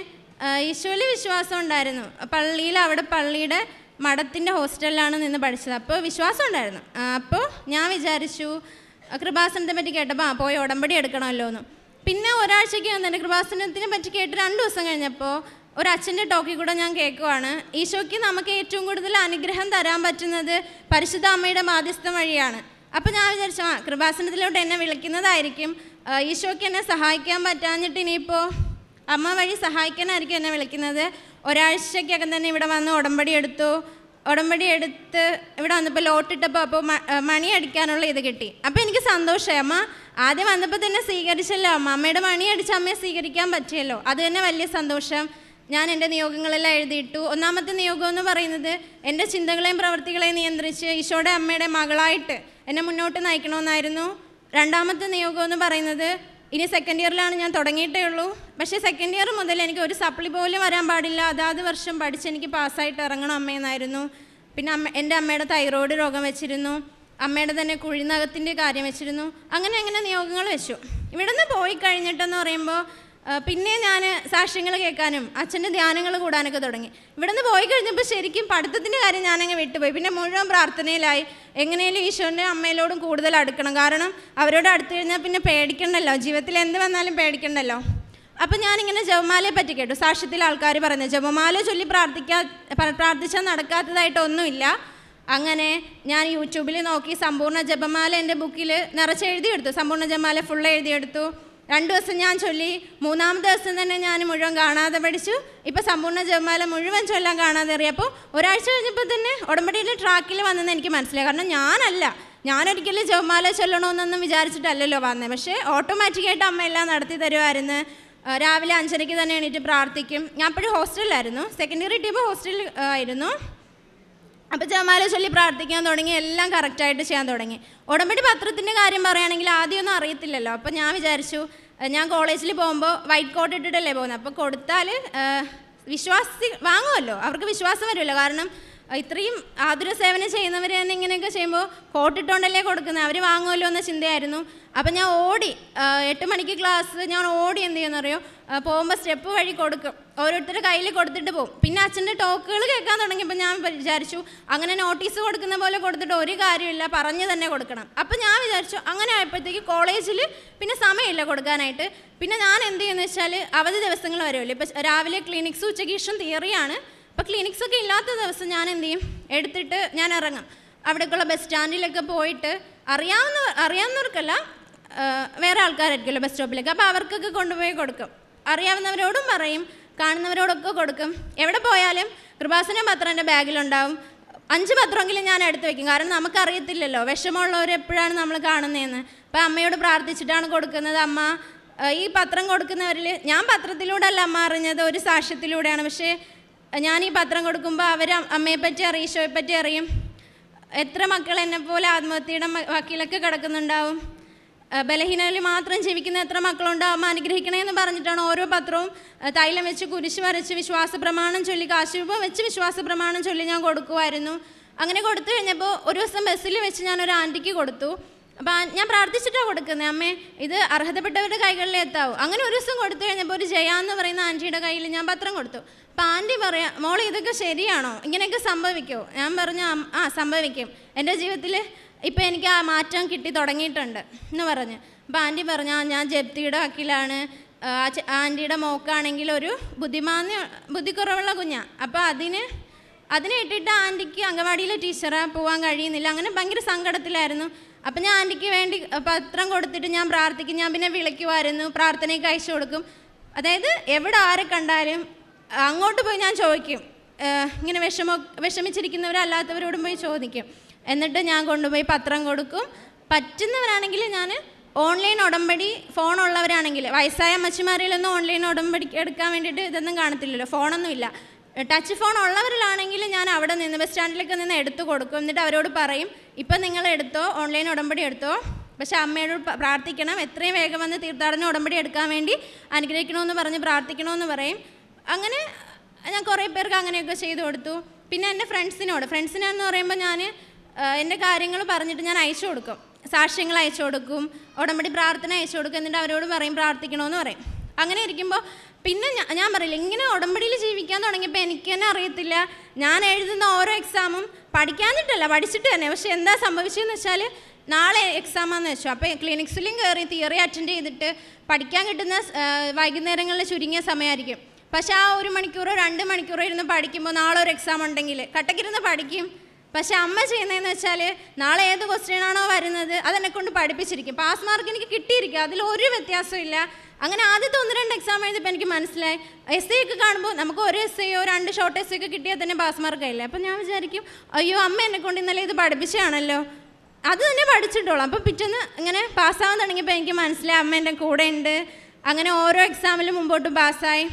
ഈശോയിൽ വിശ്വാസം ഉണ്ടായിരുന്നു പള്ളിയിൽ അവിടെ പള്ളിയുടെ മഠത്തിൻ്റെ ഹോസ്റ്റലിലാണ് നിന്ന് പഠിച്ചത് അപ്പോൾ വിശ്വാസം ഉണ്ടായിരുന്നു അപ്പോൾ ഞാൻ വിചാരിച്ചു കൃപാസനത്തെ പറ്റി കേട്ടപ്പോൾ ആ പോയി ഉടമ്പടി എടുക്കണമല്ലോ എന്ന് പിന്നെ ഒരാഴ്ചയ്ക്ക് വന്നിട്ട് കൃപാസനത്തിനെ പറ്റി കേട്ട് രണ്ട് ദിവസം കഴിഞ്ഞപ്പോൾ ഒരു അച്ഛൻ്റെ ടോക്കിൽ കൂടെ ഞാൻ കേൾക്കുവാണ് ഈശോയ്ക്ക് നമുക്ക് ഏറ്റവും കൂടുതൽ അനുഗ്രഹം തരാൻ പറ്റുന്നത് പരിശുദ്ധ അമ്മയുടെ മാധ്യസ്ഥം വഴിയാണ് അപ്പോൾ ഞാൻ വിചാരിച്ചു ആ കൃപാസനത്തിലോട്ട് എന്നെ വിളിക്കുന്നതായിരിക്കും ഈശോയ്ക്ക് എന്നെ സഹായിക്കാൻ പറ്റാഞ്ഞിട്ട് ഇനിയിപ്പോൾ അമ്മ വഴി സഹായിക്കാനായിരിക്കും എന്നെ വിളിക്കുന്നത് ഒരാഴ്ചയ്ക്കകം തന്നെ ഇവിടെ വന്ന് ഉടമ്പടി എടുത്തു ഉടമ്പടി എടുത്ത് ഇവിടെ വന്നപ്പോൾ ലോട്ടിട്ടപ്പോൾ അപ്പോൾ മണി അടിക്കാനുള്ള ഇത് കിട്ടി അപ്പോൾ എനിക്ക് സന്തോഷമായി അമ്മ ആദ്യം വന്നപ്പോൾ തന്നെ സ്വീകരിച്ചല്ലോ അമ്മ അമ്മയുടെ മണി അടിച്ച് അമ്മയെ സ്വീകരിക്കാൻ പറ്റിയല്ലോ അത് തന്നെ വലിയ സന്തോഷം ഞാൻ എൻ്റെ നിയോഗങ്ങളെല്ലാം എഴുതിയിട്ടു ഒന്നാമത്തെ നിയോഗം എന്ന് പറയുന്നത് എൻ്റെ ചിന്തകളെയും പ്രവൃത്തികളെയും നിയന്ത്രിച്ച് ഈശോയുടെ അമ്മയുടെ മകളായിട്ട് എന്നെ മുന്നോട്ട് നയിക്കണമെന്നായിരുന്നു രണ്ടാമത്തെ നിയോഗം എന്ന് പറയുന്നത് ഇനി സെക്കൻഡ് ഇയറിലാണ് ഞാൻ തുടങ്ങിയിട്ടേ ഉള്ളൂ പക്ഷേ സെക്കൻഡ് ഇയർ മുതൽ എനിക്ക് ഒരു സപ്ലി പോലും വരാൻ പാടില്ല അതാത് വർഷം പഠിച്ച് എനിക്ക് പാസ്സായിട്ട് ഇറങ്ങണം അമ്മയെന്നായിരുന്നു പിന്നെ അമ്മ എൻ്റെ അമ്മയുടെ തൈറോയ്ഡ് രോഗം വെച്ചിരുന്നു അമ്മയുടെ തന്നെ കുഴിനകത്തിൻ്റെ കാര്യം വെച്ചിരുന്നു അങ്ങനെ അങ്ങനെ നിയോഗങ്ങൾ വെച്ചു നിന്ന് പോയി കഴിഞ്ഞിട്ടെന്ന് പറയുമ്പോൾ പിന്നെ ഞാൻ സാക്ഷ്യങ്ങൾ കേൾക്കാനും അച്ഛൻ്റെ ധ്യാനങ്ങൾ കൂടാനൊക്കെ തുടങ്ങി ഇവിടുന്ന് പോയി കഴിഞ്ഞപ്പോൾ ശരിക്കും പഠിത്തത്തിൻ്റെ കാര്യം ഞാനങ്ങ് വിട്ടുപോയി പിന്നെ മുഴുവൻ പ്രാർത്ഥനയിലായി എങ്ങനെയും ഈശോൻ്റെ അമ്മയിലോടും കൂടുതൽ അടുക്കണം കാരണം അവരോട് അടുത്തു കഴിഞ്ഞാൽ പിന്നെ പേടിക്കണ്ടല്ലോ ജീവിതത്തിൽ എന്ത് വന്നാലും പേടിക്കണ്ടല്ലോ അപ്പം ഞാനിങ്ങനെ ജപമാലയെ പറ്റി കേട്ടു സാക്ഷ്യത്തിൽ ആൾക്കാർ പറഞ്ഞു ജപമാല ചൊല്ലി പ്രാർത്ഥിക്കാ പ്രാർത്ഥിച്ചാൽ നടക്കാത്തതായിട്ടൊന്നുമില്ല അങ്ങനെ ഞാൻ യൂട്യൂബിൽ നോക്കി സമ്പൂർണ്ണ ജപമാല എൻ്റെ ബുക്കിൽ എഴുതിയെടുത്തു സമ്പൂർണ്ണ ജപമാല ഫുൾ എഴുതിയെടുത്തു രണ്ട് ദിവസം ഞാൻ ചൊല്ലി മൂന്നാമത്തെ ദിവസം തന്നെ ഞാൻ മുഴുവൻ കാണാതെ പഠിച്ചു ഇപ്പോൾ സമ്പൂർണ്ണ ജപമാല മുഴുവൻ ചൊല്ലാൻ കാണാതെ അറിയപ്പോൾ ഒരാഴ്ച കഴിഞ്ഞപ്പോൾ തന്നെ ഉടമ്പടിയുടെ ട്രാക്കിൽ വന്നെന്ന് എനിക്ക് മനസ്സിലായി കാരണം ഞാനല്ല ഞാനൊരിക്കലും ജപമാല ചൊല്ലണമെന്നൊന്നും വിചാരിച്ചിട്ടല്ലല്ലോ വന്നത് പക്ഷേ ഓട്ടോമാറ്റിക്കായിട്ട് അമ്മയെല്ലാം നടത്തി തരുമായിരുന്നു രാവിലെ അഞ്ചരയ്ക്ക് തന്നെ എണീറ്റ് പ്രാർത്ഥിക്കും ഞാൻ അപ്പോഴും ഹോസ്റ്റലിലായിരുന്നു സെക്കൻഡറി ടീം ഹോസ്റ്റലിൽ ആയിരുന്നു അപ്പോൾ ജമാല ചൊല്ലി പ്രാർത്ഥിക്കാൻ തുടങ്ങി എല്ലാം കറക്റ്റായിട്ട് ചെയ്യാൻ തുടങ്ങി ഉടമ്പടി പത്രത്തിൻ്റെ കാര്യം പറയുകയാണെങ്കിൽ ആദ്യമൊന്നും അറിയത്തില്ലല്ലോ അപ്പോൾ ഞാൻ വിചാരിച്ചു ഞാൻ കോളേജിൽ പോകുമ്പോൾ വൈറ്റ് കോട്ട് ഇട്ടിട്ടല്ലേ പോകുന്നത് അപ്പോൾ കൊടുത്താൽ വിശ്വാസി വാങ്ങുമല്ലോ അവർക്ക് വിശ്വാസം വരുമല്ലോ കാരണം ഇത്രയും ആതുര സേവനം ചെയ്യുന്നവർ തന്നെ ഇങ്ങനെയൊക്കെ ചെയ്യുമ്പോൾ കോട്ടിട്ടുണ്ടല്ലേ കൊടുക്കുന്നത് അവർ വാങ്ങുമല്ലോ എന്ന ചിന്തയായിരുന്നു അപ്പം ഞാൻ ഓടി എട്ട് മണിക്ക് ക്ലാസ് ഞാൻ ഓടി എന്ത് ചെയ്യുന്നറിയോ പോകുമ്പോൾ സ്റ്റെപ്പ് വഴി കൊടുക്കും ഓരോരുത്തരുടെ കയ്യിൽ കൊടുത്തിട്ട് പോകും പിന്നെ അച്ഛൻ്റെ ടോക്കുകൾ കേൾക്കാൻ തുടങ്ങിയപ്പോൾ ഞാൻ വിചാരിച്ചു അങ്ങനെ നോട്ടീസ് കൊടുക്കുന്ന പോലെ കൊടുത്തിട്ട് ഒരു കാര്യമില്ല പറഞ്ഞു തന്നെ കൊടുക്കണം അപ്പം ഞാൻ വിചാരിച്ചു അങ്ങനെ ആയപ്പോഴത്തേക്ക് കോളേജിൽ പിന്നെ സമയമില്ല കൊടുക്കാനായിട്ട് പിന്നെ ഞാൻ എന്ത് ചെയ്യുന്നു വെച്ചാൽ അവധി ദിവസങ്ങൾ വരുമല്ലോ ഇപ്പം രാവിലെ ക്ലിനിക്സ് ഉച്ചയ്ക്ക് ഇഷ്ടം തിയറിയാണ് അപ്പം ക്ലിനിക്സൊക്കെ ഒക്കെ ഇല്ലാത്ത ദിവസം ഞാൻ എന്ത് ചെയ്യും എടുത്തിട്ട് ഞാൻ ഇറങ്ങും അവിടേക്കുള്ള ബസ് സ്റ്റാൻഡിലൊക്കെ പോയിട്ട് അറിയാവുന്ന അറിയാവുന്നവർക്കല്ല വേറെ ആൾക്കാരായിരിക്കുമല്ലോ ബസ് സ്റ്റോപ്പിലേക്ക് അപ്പോൾ അവർക്കൊക്കെ കൊണ്ടുപോയി കൊടുക്കും അറിയാവുന്നവരോടും പറയും കാണുന്നവരോടൊക്കെ കൊടുക്കും എവിടെ പോയാലും കൃപാസന പത്രം എൻ്റെ ബാഗിലുണ്ടാവും അഞ്ച് പത്രമെങ്കിലും ഞാൻ എടുത്ത് വെക്കും കാരണം നമുക്കറിയത്തില്ലല്ലോ വിഷമമുള്ളവർ എപ്പോഴാണ് നമ്മൾ കാണുന്നതെന്ന് അപ്പോൾ അമ്മയോട് പ്രാർത്ഥിച്ചിട്ടാണ് കൊടുക്കുന്നത് അമ്മ ഈ പത്രം കൊടുക്കുന്നവരിൽ ഞാൻ പത്രത്തിലൂടെ അല്ല അമ്മ അറിഞ്ഞത് ഒരു സാക്ഷ്യത്തിലൂടെയാണ് പക്ഷേ ഞാൻ ഈ പത്രം കൊടുക്കുമ്പോൾ അവർ അമ്മയെപ്പറ്റി അറിയും ഈശോയെപ്പറ്റി അറിയും എത്ര മക്കൾ എന്നെപ്പോലെ ആത്മഹത്യയുടെ വക്കീലൊക്കെ കിടക്കുന്നുണ്ടാവും ബലഹീനയിൽ മാത്രം ജീവിക്കുന്ന എത്ര മക്കളുണ്ടോ അമ്മ എന്ന് പറഞ്ഞിട്ടാണ് ഓരോ പത്രവും തൈലം വെച്ച് കുരിശ് വരച്ച് വിശ്വാസ പ്രമാണം ചൊല്ലി കാശുരൂപം വെച്ച് വിശ്വാസ പ്രമാണം ചൊല്ലി ഞാൻ കൊടുക്കുമായിരുന്നു അങ്ങനെ കൊടുത്തു കഴിഞ്ഞപ്പോൾ ഒരു ദിവസം ബസ്സിൽ വെച്ച് ഞാൻ ഒരു ആൻറ്റിക്ക് കൊടുത്തു അപ്പം ഞാൻ പ്രാർത്ഥിച്ചിട്ടാണ് കൊടുക്കുന്നത് അമ്മേ ഇത് അർഹതപ്പെട്ടവരുടെ കൈകളിൽ എത്താവൂ അങ്ങനെ ഒരു ദിവസം കൊടുത്തു കഴിഞ്ഞപ്പോൾ ഒരു ജയ എന്ന് പറയുന്ന ആൻറ്റിയുടെ കയ്യിൽ ഞാൻ പത്രം കൊടുത്തു അപ്പം ആൻറ്റി പറയാം മോൾ ഇതൊക്കെ ശരിയാണോ ഇങ്ങനെയൊക്കെ സംഭവിക്കുമോ ഞാൻ പറഞ്ഞു ആ സംഭവിക്കും എൻ്റെ ജീവിതത്തിൽ ഇപ്പം എനിക്ക് ആ മാറ്റം കിട്ടി തുടങ്ങിയിട്ടുണ്ട് എന്ന് പറഞ്ഞു അപ്പം ആൻറ്റി പറഞ്ഞു ഞാൻ ജപ്തിയുടെ വക്കീലാണ് ആൻറ്റിയുടെ മോക്കാണെങ്കിൽ ഒരു ബുദ്ധിമാന്യ ബുദ്ധിക്കുറവുള്ള കുഞ്ഞാണ് അപ്പോൾ അതിന് അതിനെ ഇട്ടിട്ട് ആൻറ്റിക്ക് അംഗൻവാടിയിലെ ടീച്ചറാണ് പോകാൻ കഴിയുന്നില്ല അങ്ങനെ ഭയങ്കര സങ്കടത്തിലായിരുന്നു അപ്പം ഞാൻ ആൻറ്റിക്ക് വേണ്ടി പത്രം കൊടുത്തിട്ട് ഞാൻ പ്രാർത്ഥിക്കും ഞാൻ പിന്നെ വിളിക്കുമായിരുന്നു പ്രാർത്ഥനയ്ക്ക് അയച്ചു കൊടുക്കും അതായത് എവിടെ ആരെ കണ്ടാലും അങ്ങോട്ട് പോയി ഞാൻ ചോദിക്കും ഇങ്ങനെ വിഷമ വിഷമിച്ചിരിക്കുന്നവരല്ലാത്തവരോടും പോയി ചോദിക്കും എന്നിട്ട് ഞാൻ കൊണ്ടുപോയി പത്രം കൊടുക്കും പറ്റുന്നവരാണെങ്കിൽ ഞാൻ ഓൺലൈൻ ഉടമ്പടി ഫോൺ ഉള്ളവരാണെങ്കിൽ വയസ്സായ അമ്മച്ചിമാരിലൊന്നും ഓൺലൈൻ ഉടമ്പടി എടുക്കാൻ വേണ്ടിയിട്ട് ഇതൊന്നും കാണത്തില്ലല്ലോ ഫോണൊന്നുമില്ല ടച്ച് ഫോൺ ഉള്ളവരിലാണെങ്കിൽ ഞാൻ അവിടെ നിന്ന് ബസ് സ്റ്റാൻഡിലേക്ക് നിന്ന് എടുത്തു കൊടുക്കും എന്നിട്ട് അവരോട് പറയും ഇപ്പം നിങ്ങൾ എടുത്തോ ഓൺലൈൻ ഉടമ്പടി എടുത്തോ പക്ഷേ അമ്മയോട് പ്രാർത്ഥിക്കണം എത്രയും വേഗം വന്ന് തീർത്ഥാടന ഉടമ്പടി എടുക്കാൻ വേണ്ടി അനുഗ്രഹിക്കണമെന്ന് പറഞ്ഞ് പ്രാർത്ഥിക്കണമെന്ന് പറയും അങ്ങനെ ഞാൻ കുറേ പേർക്ക് അങ്ങനെയൊക്കെ ചെയ്തു കൊടുത്തു പിന്നെ എൻ്റെ ഫ്രണ്ട്സിനോട് ഫ്രണ്ട്സിനെന്ന് പറയുമ്പോൾ ഞാൻ എൻ്റെ കാര്യങ്ങൾ പറഞ്ഞിട്ട് ഞാൻ അയച്ചു കൊടുക്കും സാക്ഷ്യങ്ങൾ അയച്ചു കൊടുക്കും ഉടമ്പടി പ്രാർത്ഥന അയച്ചു കൊടുക്കും എന്നിട്ട് അവരോട് പറയും പ്രാർത്ഥിക്കണമെന്ന് പറയും അങ്ങനെ ഇരിക്കുമ്പോൾ പിന്നെ ഞാൻ പറയില്ല ഇങ്ങനെ ഉടമ്പടിയിൽ ജീവിക്കാൻ തുടങ്ങിയപ്പോൾ എനിക്ക് തന്നെ അറിയത്തില്ല ഞാൻ എഴുതുന്ന ഓരോ എക്സാമും പഠിക്കാനിട്ടല്ല പഠിച്ചിട്ട് തന്നെ പക്ഷെ എന്താ സംഭവിച്ചതെന്ന് വെച്ചാൽ നാളെ എക്സാമാണെന്ന് വെച്ചു അപ്പോൾ ക്ലിനിക്സിലും കയറി തിയറി അറ്റൻഡ് ചെയ്തിട്ട് പഠിക്കാൻ കിട്ടുന്ന വൈകുന്നേരങ്ങളിൽ ചുരുങ്ങിയ സമയമായിരിക്കും പക്ഷേ ആ ഒരു മണിക്കൂറോ രണ്ട് മണിക്കൂറോ ഇരുന്ന് പഠിക്കുമ്പോൾ നാളെ ഒരു എക്സാം ഉണ്ടെങ്കിൽ കട്ടക്കിരുന്ന് പഠിക്കും പക്ഷെ അമ്മ ചെയ്യുന്നതെന്ന് വെച്ചാൽ നാളെ ഏത് ക്വസ്റ്റ്യനാണോ വരുന്നത് അതെന്നെ കൊണ്ട് പഠിപ്പിച്ചിരിക്കും പാസ് മാർക്ക് എനിക്ക് കിട്ടിയിരിക്കും അതിൽ ഒരു വ്യത്യാസമില്ല അങ്ങനെ ആദ്യത്തെ ഒന്ന് രണ്ട് എക്സാം എഴുതിയപ്പോൾ എനിക്ക് മനസ്സിലായി എസ് ഐ ഒക്കെ കാണുമ്പോൾ നമുക്ക് ഒരു എസ് ഐയോ രണ്ട് ഷോർട്ട് എസ് ഒക്കെ കിട്ടിയാൽ തന്നെ പാസ് മാർക്കായില്ല അപ്പം ഞാൻ വിചാരിക്കും അയ്യോ അമ്മ എന്നെ കൊണ്ട് ഇന്നലെ ഇത് പഠിപ്പിച്ചതാണല്ലോ അത് തന്നെ പഠിച്ചിട്ടോളാം അപ്പോൾ പിറ്റേന്ന് ഇങ്ങനെ പാസ്സാവാൻ തുടങ്ങിയപ്പോൾ എനിക്ക് മനസ്സിലായി അമ്മ എൻ്റെ കൂടെ ഉണ്ട് അങ്ങനെ ഓരോ എക്സാമിലും മുമ്പോട്ടും പാസ്സായി